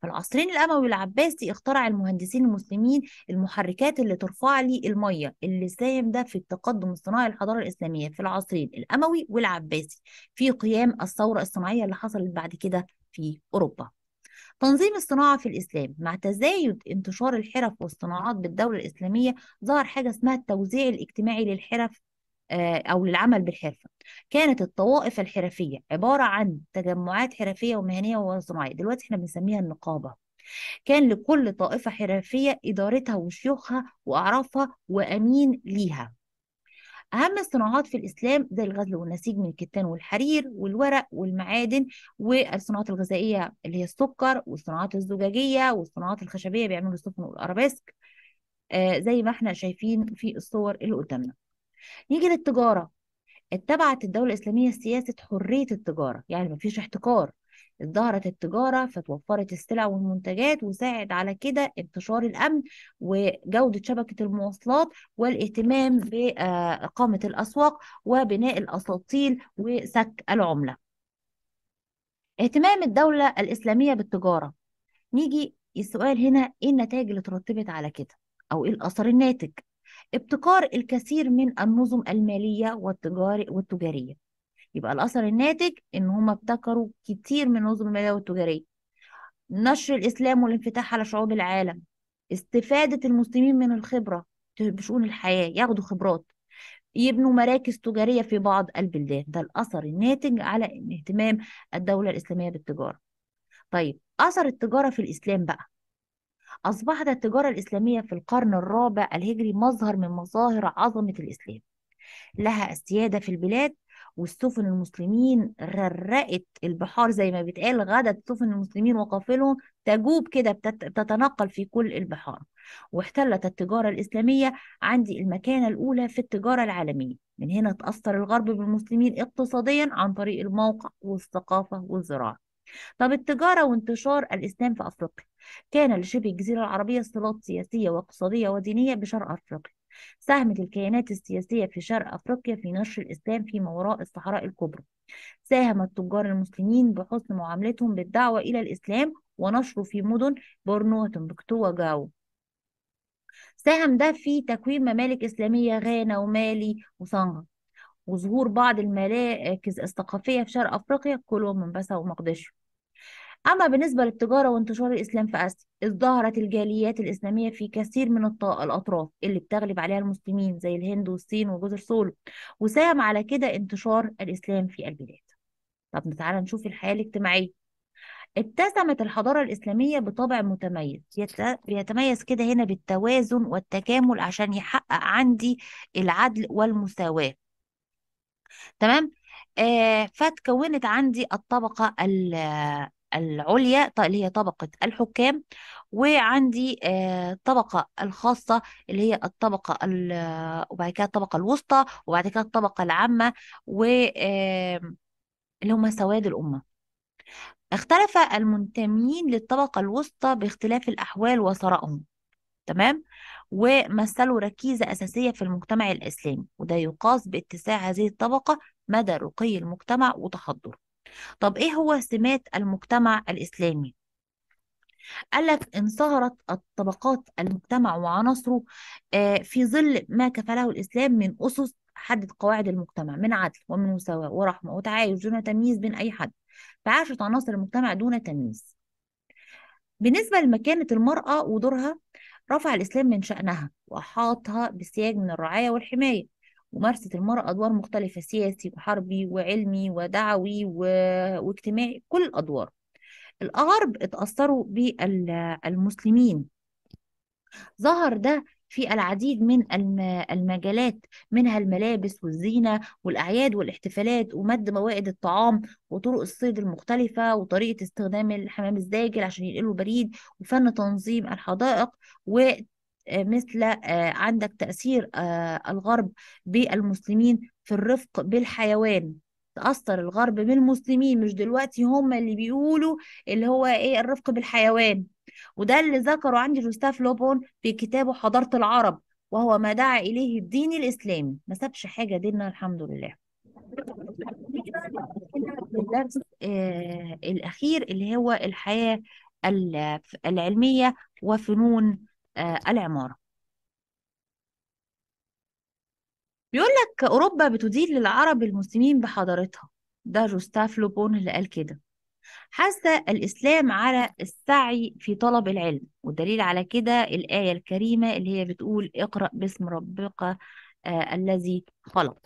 فالعصرين الأموي والعباسي اخترع المهندسين المسلمين المحركات اللي ترفع لي المية اللي ساهم ده في التقدم الصناعي للحضارة الإسلامية في العصرين الأموي والعباسي في قيام الثورة الصناعية اللي حصلت بعد كده في أوروبا تنظيم الصناعة في الإسلام مع تزايد انتشار الحرف والصناعات بالدولة الإسلامية ظهر حاجة اسمها التوزيع الاجتماعي للحرف آه، أو للعمل بالحرفة كانت الطوائف الحرفية عبارة عن تجمعات حرفية ومهنية وصناعية دلوقتي احنا بنسميها النقابة كان لكل طائفة حرفية إدارتها وشيوخها وأعرافها وأمين ليها أهم الصناعات في الإسلام زي الغزل والنسيج من الكتان والحرير والورق والمعادن والصناعات الغذائية اللي هي السكر والصناعات الزجاجية والصناعات الخشبية بيعملوا السفن والأرابيسك آه زي ما احنا شايفين في الصور اللي قدامنا نيجي للتجارة اتبعت الدولة الإسلامية سياسة حرية التجارة يعني مفيش احتكار ازدهرت التجارة فتوفرت السلع والمنتجات وساعد على كده انتشار الأمن وجودة شبكة المواصلات والاهتمام بإقامة آه، الأسواق وبناء الأساطيل وسك العملة اهتمام الدولة الإسلامية بالتجارة نيجي السؤال هنا ايه النتائج اللي ترتبت على كده أو ايه الأثر الناتج ابتكار الكثير من النظم المالية والتجارية والتجارية يبقى الأثر الناتج إن هم ابتكروا كتير من النظم المالية والتجارية نشر الإسلام والانفتاح على شعوب العالم استفادة المسلمين من الخبرة بشؤون الحياة ياخدوا خبرات يبنوا مراكز تجارية في بعض البلدان ده الأثر الناتج على اهتمام الدولة الإسلامية بالتجارة طيب أثر التجارة في الإسلام بقى أصبحت التجارة الإسلامية في القرن الرابع الهجري مظهر من مظاهر عظمة الإسلام لها السيادة في البلاد والسفن المسلمين غرقت البحار زي ما بيتقال غدت سفن المسلمين وقافلهم تجوب كده بتتنقل في كل البحار واحتلت التجارة الإسلامية عندي المكانة الأولى في التجارة العالمية من هنا تأثر الغرب بالمسلمين اقتصاديا عن طريق الموقع والثقافة والزراعة طب التجارة وانتشار الإسلام في أفريقيا كان لشبه الجزيرة العربية صلات سياسية واقتصادية ودينية بشرق أفريقيا ساهمت الكيانات السياسية في شرق أفريقيا في نشر الإسلام فيما وراء الصحراء الكبرى ساهم التجار المسلمين بحسن معاملتهم بالدعوة إلى الإسلام ونشره في مدن بورنو وتمبكتو وجاو ساهم ده في تكوين ممالك إسلامية غانا ومالي وصنغا وظهور بعض المراكز الثقافية في شرق أفريقيا كلهم من بسا ومقدشو أما بالنسبة للتجارة وانتشار الإسلام في آسيا ازدهرت الجاليات الإسلامية في كثير من الأطراف اللي بتغلب عليها المسلمين زي الهند والصين وجزر سولو وساهم على كده انتشار الإسلام في البلاد طب تعالى نشوف الحياة الاجتماعية اتسمت الحضارة الإسلامية بطبع متميز يتميز كده هنا بالتوازن والتكامل عشان يحقق عندي العدل والمساواة تمام آه فتكونت عندي الطبقة العليا اللي هي طبقة الحكام وعندي آه، الطبقة الخاصة اللي هي الطبقة وبعد كده الطبقة الوسطى وبعد كده الطبقة العامة و اللي هم سواد الأمة اختلف المنتمين للطبقة الوسطى باختلاف الأحوال وثرائهم تمام ومثلوا ركيزة أساسية في المجتمع الإسلامي وده يقاس باتساع هذه الطبقة مدى رقي المجتمع وتحضره طب إيه هو سمات المجتمع الإسلامي؟ قال لك انصهرت الطبقات المجتمع وعناصره آه، في ظل ما كفله الإسلام من أسس حدد قواعد المجتمع من عدل ومن مساواة ورحمة وتعايش دون تمييز بين أي حد فعاشت عناصر المجتمع دون تمييز بالنسبة لمكانة المرأة ودورها رفع الإسلام من شأنها وأحاطها بسياج من الرعاية والحماية ممارسة المرأة أدوار مختلفة سياسي وحربي وعلمي ودعوي و... واجتماعي كل الأدوار الغرب اتأثروا بالمسلمين ظهر ده في العديد من المجالات منها الملابس والزينة والأعياد والاحتفالات ومد موائد الطعام وطرق الصيد المختلفة وطريقة استخدام الحمام الزاجل عشان ينقلوا بريد وفن تنظيم الحدائق آه، مثل آه، عندك تأثير آه، الغرب بالمسلمين في الرفق بالحيوان تأثر الغرب بالمسلمين مش دلوقتي هم اللي بيقولوا اللي هو ايه الرفق بالحيوان وده اللي ذكره عندي جوستاف لوبون في كتابه حضارة العرب وهو ما دعا إليه الدين الإسلامي ما سابش حاجة ديننا الحمد لله الدرس الأخير اللي هو الحياة العلمية وفنون آه، العمارة بيقول لك أوروبا بتدين للعرب المسلمين بحضارتها ده جوستاف لوبون اللي قال كده حث الإسلام على السعي في طلب العلم والدليل على كده الآية الكريمة اللي هي بتقول اقرأ باسم ربك آه الذي خلق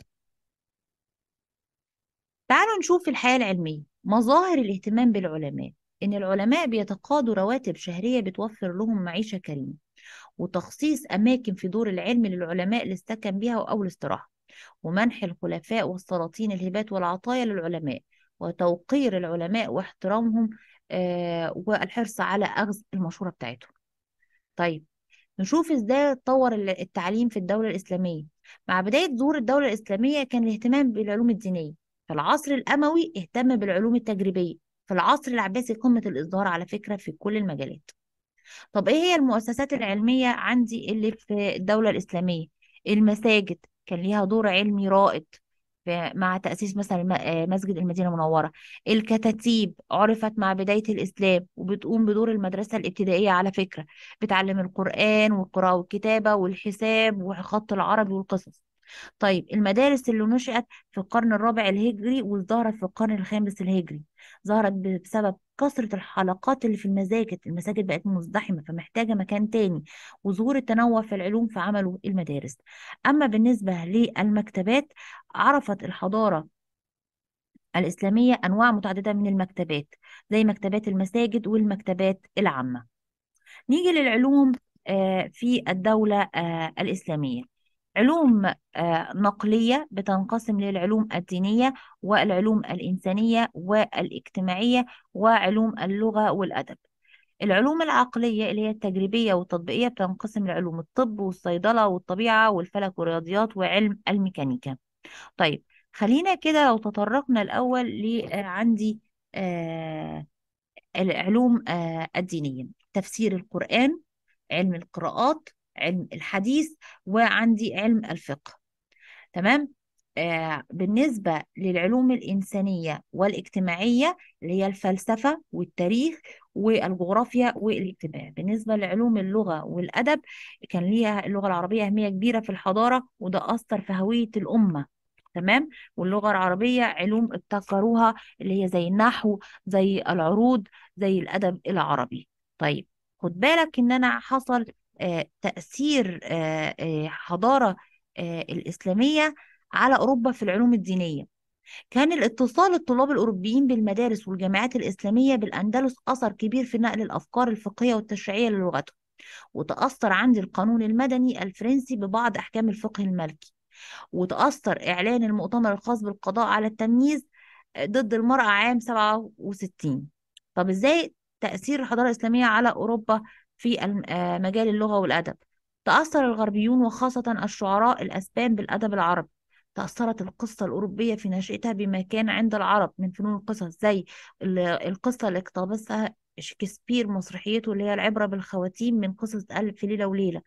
تعالوا نشوف الحياة العلمية مظاهر الاهتمام بالعلماء إن العلماء بيتقاضوا رواتب شهرية بتوفر لهم معيشة كريمة وتخصيص أماكن في دور العلم للعلماء للسكن بها أو الاستراحة ومنح الخلفاء والسلاطين الهبات والعطايا للعلماء وتوقير العلماء واحترامهم آه، والحرص على أخذ المشورة بتاعتهم طيب نشوف ازاي اتطور التعليم في الدولة الإسلامية مع بداية ظهور الدولة الإسلامية كان الاهتمام بالعلوم الدينية في العصر الأموي اهتم بالعلوم التجريبية في العصر العباسي قمة الإصدار على فكرة في كل المجالات طب ايه هي المؤسسات العلميه عندي اللي في الدوله الاسلاميه المساجد كان ليها دور علمي رائد مع تأسيس مثلا آه، مسجد المدينة المنورة الكتاتيب عرفت مع بداية الإسلام وبتقوم بدور المدرسة الابتدائية على فكرة بتعلم القرآن والقراءة والكتابة والحساب وخط العربي والقصص طيب المدارس اللي نشأت في القرن الرابع الهجري وظهرت في القرن الخامس الهجري ظهرت بسبب كثرة الحلقات اللي في المساجد المساجد بقت مزدحمة فمحتاجة مكان تاني وظهور التنوع في العلوم فعملوا المدارس أما بالنسبة للمكتبات عرفت الحضارة الإسلامية أنواع متعددة من المكتبات زي مكتبات المساجد والمكتبات العامة نيجي للعلوم آه، في الدولة آه، الإسلامية علوم آه، نقلية بتنقسم للعلوم الدينية والعلوم الإنسانية والاجتماعية وعلوم اللغة والأدب العلوم العقلية اللي هي التجريبية والتطبيقية بتنقسم لعلوم الطب والصيدلة والطبيعة والفلك والرياضيات وعلم الميكانيكا طيب خلينا كده لو تطرقنا الأول لعندي آه، آه، العلوم الدينية تفسير القرآن علم القراءات علم الحديث وعندي علم الفقه تمام آه، بالنسبة للعلوم الإنسانية والاجتماعية اللي هي الفلسفة والتاريخ والجغرافيا والاجتماع بالنسبة لعلوم اللغة والأدب كان ليها اللغة العربية أهمية كبيرة في الحضارة وده أثر في هوية الأمة تمام واللغة العربية علوم ابتكروها اللي هي زي النحو زي العروض زي الأدب العربي طيب خد بالك إن أنا حصل آه، تأثير آه، آه، حضارة الإسلامية على أوروبا في العلوم الدينية كان الاتصال الطلاب الأوروبيين بالمدارس والجامعات الإسلامية بالأندلس أثر كبير في نقل الأفكار الفقهية والتشريعية للغتهم وتأثر عند القانون المدني الفرنسي ببعض أحكام الفقه الملكي وتأثر إعلان المؤتمر الخاص بالقضاء على التمييز ضد المرأة عام 67 طب إزاي تأثير الحضارة الإسلامية على أوروبا في آه، مجال اللغة والأدب تأثر الغربيون وخاصة الشعراء الأسبان بالأدب العربي تأثرت القصة الأوروبية في نشأتها بما كان عند العرب من فنون القصص زي القصة اللي اقتبسها شكسبير مسرحيته اللي هي العبرة بالخواتيم من قصص ألف ليلة وليلة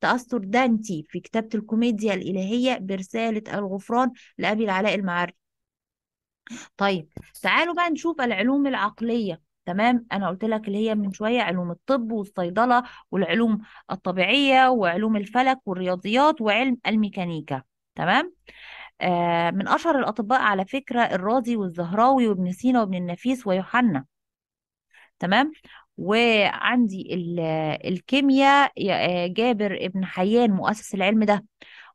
تأثر دانتي في كتابة الكوميديا الإلهية برسالة الغفران لأبي العلاء المعري طيب تعالوا بقى نشوف العلوم العقلية تمام انا قلت لك اللي هي من شويه علوم الطب والصيدله والعلوم الطبيعيه وعلوم الفلك والرياضيات وعلم الميكانيكا تمام آه من اشهر الاطباء على فكره الرازي والزهراوي وابن سينا وابن النفيس ويوحنا تمام وعندي الكيمياء آه، جابر ابن حيان مؤسس العلم ده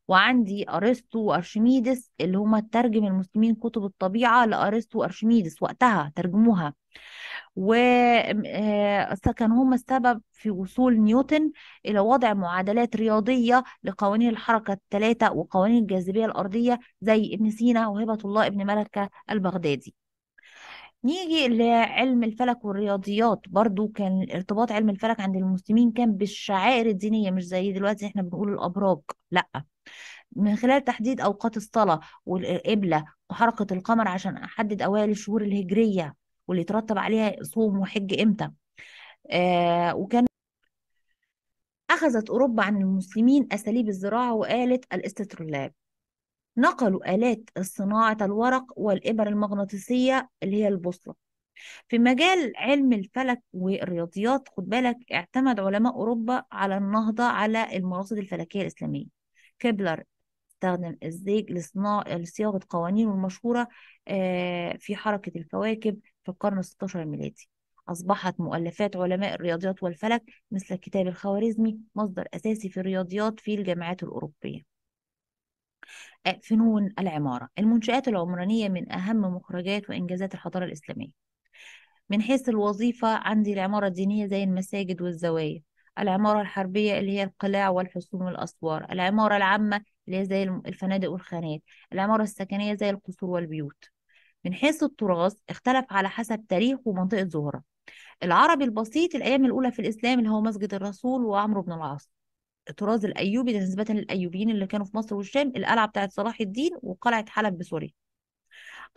وعندي ارسطو وارشميدس اللي هما ترجم المسلمين كتب الطبيعه لارسطو وارشميدس وقتها ترجموها آه، كان هم السبب في وصول نيوتن إلى وضع معادلات رياضية لقوانين الحركة الثلاثة وقوانين الجاذبية الأرضية زي ابن سينا وهبة الله ابن ملكة البغدادي نيجي لعلم الفلك والرياضيات برضو كان ارتباط علم الفلك عند المسلمين كان بالشعائر الدينية مش زي دلوقتي احنا بنقول الأبراج لأ من خلال تحديد أوقات الصلاة والقبلة وحركة القمر عشان أحدد أوائل الشهور الهجرية واللي يترتب عليها صوم وحج امتى آه وكان أخذت أوروبا عن المسلمين أساليب الزراعة وآلة الاسترولاب نقلوا آلات صناعة الورق والإبر المغناطيسية اللي هي البوصلة في مجال علم الفلك والرياضيات خد بالك اعتمد علماء أوروبا على النهضة على المراصد الفلكية الإسلامية كبلر استخدم الزيج لصناعه لصياغة قوانين المشهورة آه، في حركة الكواكب في القرن 16 الميلادي أصبحت مؤلفات علماء الرياضيات والفلك مثل الكتاب الخوارزمي مصدر أساسي في الرياضيات في الجامعات الأوروبية فنون العمارة المنشآت العمرانية من أهم مخرجات وإنجازات الحضارة الإسلامية من حيث الوظيفة عندي العمارة الدينية زي المساجد والزوايا العمارة الحربية اللي هي القلاع والحصون والأسوار العمارة العامة اللي هي زي الفنادق والخانات العمارة السكنية زي القصور والبيوت من حيث التراث اختلف على حسب تاريخ ومنطقة ظهورها العربي البسيط الأيام الأولى في الإسلام اللي هو مسجد الرسول وعمرو بن العاص الطراز الأيوبي ده نسبة للأيوبيين اللي كانوا في مصر والشام القلعة بتاعة صلاح الدين وقلعة حلب بسوريا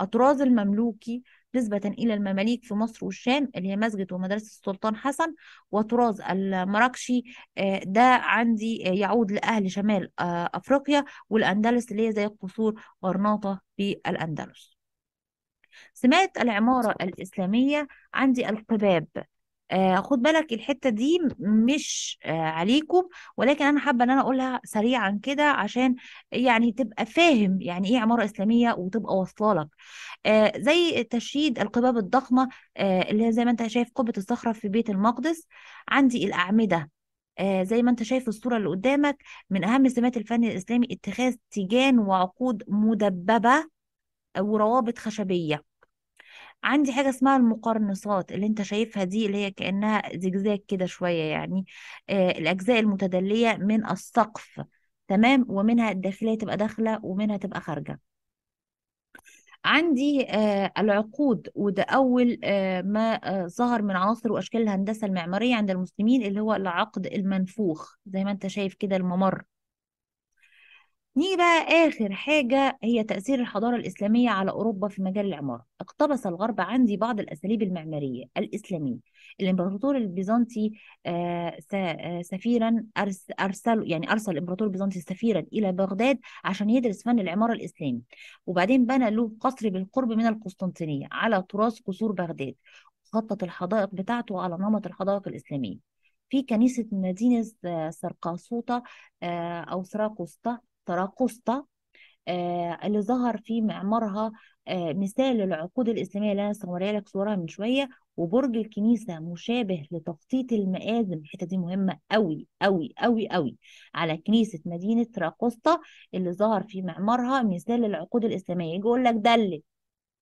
الطراز المملوكي نسبة إلى المماليك في مصر والشام اللي هي مسجد ومدرسة السلطان حسن وطراز المراكشي آه، ده عندي آه، يعود لأهل شمال آه، أفريقيا والأندلس اللي هي زي قصور غرناطة في الأندلس سمات العمارة الإسلامية عندي القباب آه، خد بالك الحتة دي مش آه، عليكم ولكن أنا حابة إن أنا أقولها سريعا كده عشان يعني تبقى فاهم يعني إيه عمارة إسلامية وتبقى واصلة لك آه، زي تشييد القباب الضخمة اللي زي ما أنت شايف قبة الصخرة في بيت المقدس عندي الأعمدة آه زي ما انت شايف قبه الصخره في بيت المقدس عندي الاعمده زي ما انت شايف الصوره اللي قدامك من أهم سمات الفن الإسلامي اتخاذ تيجان وعقود مدببة وروابط خشبية عندي حاجة اسمها المقرنصات اللي انت شايفها دي اللي هي كأنها زجزاج كده شوية يعني آه، الأجزاء المتدلية من السقف تمام ومنها الداخلية تبقى داخلة ومنها تبقى خارجة عندي آه، العقود وده أول آه، ما ظهر من عناصر وأشكال الهندسة المعمارية عند المسلمين اللي هو العقد المنفوخ زي ما أنت شايف كده الممر نيجي بقى آخر حاجة هي تأثير الحضارة الإسلامية على أوروبا في مجال العمارة اقتبس الغرب عندي بعض الأساليب المعمارية الإسلامية الإمبراطور البيزنطي آه، آه، سفيرا أرسل يعني أرسل الإمبراطور البيزنطي سفيرا إلى بغداد عشان يدرس فن العمارة الإسلامي وبعدين بنى له قصر بالقرب من القسطنطينية على تراث قصور بغداد خطط الحدائق بتاعته على نمط الحدائق الإسلامية في كنيسة مدينة آه، سرقاسوطة أو سراقسطة تراقصتا آه، اللي ظهر في معمارها آه، مثال العقود الإسلامية اللي أنا موريه لك صورها من شوية وبرج الكنيسة مشابه لتخطيط المآذن الحتة دي مهمة قوي قوي قوي قوي على كنيسة مدينة راقسطة اللي ظهر في معمارها مثال العقود الإسلامية يقول لك دلت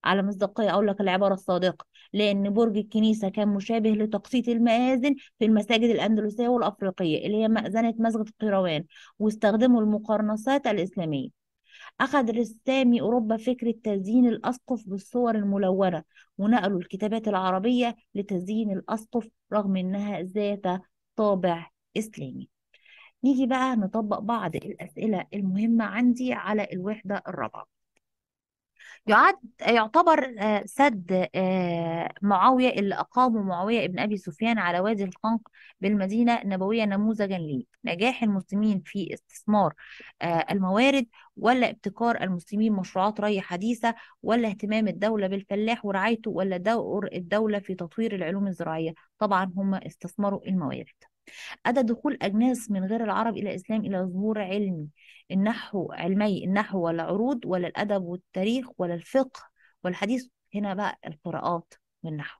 على مصداقية أقول لك العبارة الصادقة لأن برج الكنيسة كان مشابه لتقسيط المآذن في المساجد الأندلسية والأفريقية اللي هي مأذنة مسجد القيروان واستخدموا المقرنصات الإسلامية أخذ رسامي أوروبا فكرة تزيين الأسقف بالصور الملونة ونقلوا الكتابات العربية لتزيين الأسقف رغم إنها ذات طابع إسلامي نيجي بقى نطبق بعض الأسئلة المهمة عندي على الوحدة الرابعة يعد يعتبر آه، سد آه، معاوية اللي أقامه معاوية بن أبي سفيان على وادي القنق بالمدينة النبوية نموذجا لنجاح المسلمين في استثمار آه، الموارد ولا ابتكار المسلمين مشروعات ري حديثة ولا اهتمام الدولة بالفلاح ورعايته ولا دور الدولة في تطوير العلوم الزراعية طبعا هم استثمروا الموارد أدى دخول أجناس من غير العرب إلى الإسلام إلى ظهور علمي النحو علمي النحو ولا عروض ولا الأدب والتاريخ ولا الفقه والحديث هنا بقى القراءات والنحو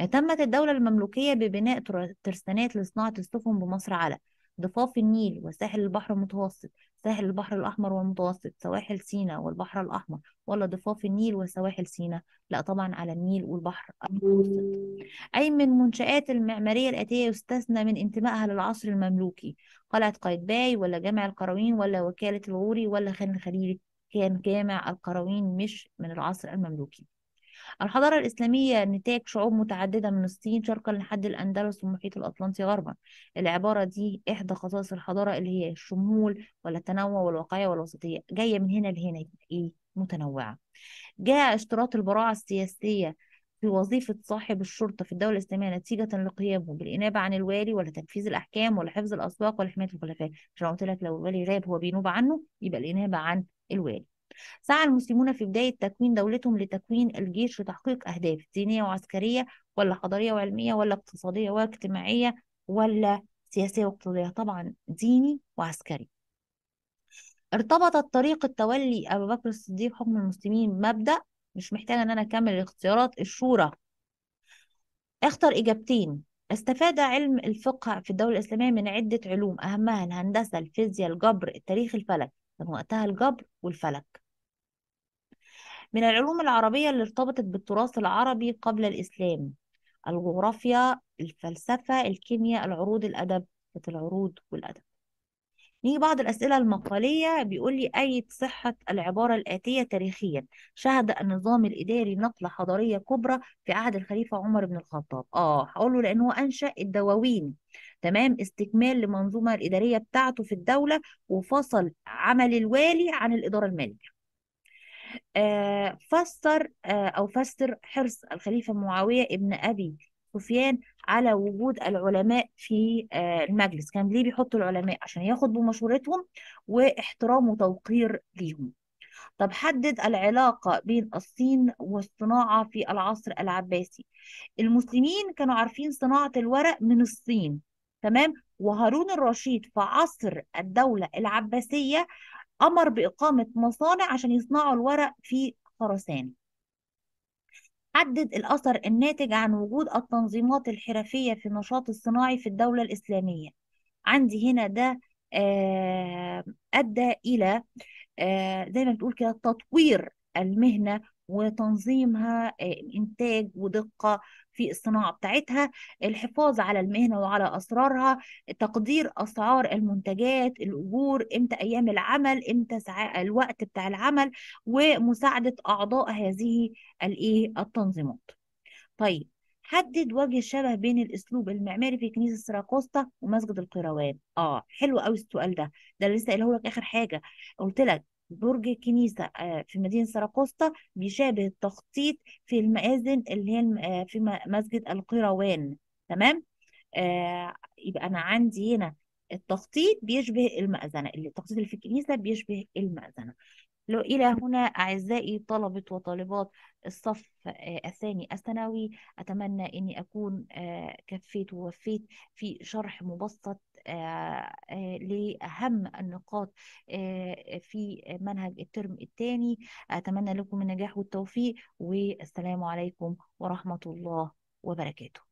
اهتمت الدولة المملوكية ببناء ترسانات لصناعة السفن بمصر على ضفاف النيل وساحل البحر المتوسط ساحل البحر الأحمر والمتوسط سواحل سينا والبحر الأحمر ولا ضفاف النيل وسواحل سينا لا طبعا على النيل والبحر المتوسط أي من منشآت المعمارية الآتية يستثنى من انتمائها للعصر المملوكي قلعة قايتباي ولا جامع القرويين ولا وكالة الغوري ولا خان الخليلي كان جامع القرويين مش من العصر المملوكي الحضارة الإسلامية نتاج شعوب متعددة من الصين شرقا لحد الأندلس والمحيط الأطلنطي غربا العبارة دي إحدى خصائص الحضارة اللي هي الشمول ولا التنوع والواقعية والوسطية جاية من هنا لهنا إيه متنوعة جاء اشتراط البراعة السياسية في وظيفة صاحب الشرطة في الدولة الإسلامية نتيجة لقيامه بالإنابة عن الوالي ولا تنفيذ الأحكام ولا حفظ الأسواق ولا حماية الخلفاء عشان قلت لك لو الوالي غاب هو بينوب عنه يبقى الإنابة عن الوالي سعى المسلمون في بداية تكوين دولتهم لتكوين الجيش لتحقيق أهداف دينية وعسكرية ولا حضارية وعلمية ولا اقتصادية واجتماعية ولا سياسية واقتصادية طبعا ديني وعسكري ارتبطت طريق التولي أبو بكر الصديق حكم المسلمين مبدأ مش محتاجة إن أنا أكمل الاختيارات الشورى اختر إجابتين استفاد علم الفقه في الدولة الإسلامية من عدة علوم أهمها الهندسة الفيزياء الجبر التاريخ الفلك كان وقتها الجبر والفلك من العلوم العربية اللي ارتبطت بالتراث العربي قبل الإسلام الجغرافيا الفلسفة الكيمياء العروض الأدب العروض والأدب نيجي بعض الأسئلة المقالية بيقول لي أي صحة العبارة الآتية تاريخيا شهد النظام الإداري نقلة حضارية كبرى في عهد الخليفة عمر بن الخطاب آه هقول له لأنه أنشأ الدواوين تمام استكمال لمنظومة الإدارية بتاعته في الدولة وفصل عمل الوالي عن الإدارة المالية آه، فسر آه، أو فسر حرص الخليفة معاوية ابن أبي سفيان على وجود العلماء في آه، المجلس كان ليه بيحط العلماء عشان ياخد بمشورتهم واحترام وتوقير ليهم طب حدد العلاقة بين الصين والصناعة في العصر العباسي المسلمين كانوا عارفين صناعة الورق من الصين تمام وهارون الرشيد في عصر الدولة العباسية امر باقامه مصانع عشان يصنعوا الورق في خراسان حدد الاثر الناتج عن وجود التنظيمات الحرفيه في النشاط الصناعي في الدوله الاسلاميه عندي هنا ده آه، ادى الى آه، زي ما بتقول كده تطوير المهنه وتنظيمها آه، انتاج ودقه في الصناعه بتاعتها الحفاظ على المهنه وعلى اسرارها تقدير اسعار المنتجات الاجور امتى ايام العمل امتى الوقت بتاع العمل ومساعده اعضاء هذه الايه التنظيمات طيب حدد وجه الشبه بين الاسلوب المعماري في كنيسه سراكوستا ومسجد القيروان اه حلو قوي السؤال ده ده اللي لسه قايله لك اخر حاجه قلت لك برج الكنيسة آه، في مدينة سراقوستا بيشابه التخطيط في المآذن اللي هي آه، في مسجد القيروان تمام آه، يبقى أنا عندي هنا التخطيط بيشبه المأذنة التخطيط اللي في الكنيسة بيشبه المأذنة إلى هنا أعزائي طلبة وطالبات الصف آه، الثاني الثانوي أتمنى أني أكون آه، كفيت ووفيت في شرح مبسط آه، لأهم النقاط في منهج الترم الثاني أتمنى لكم النجاح والتوفيق والسلام عليكم ورحمة الله وبركاته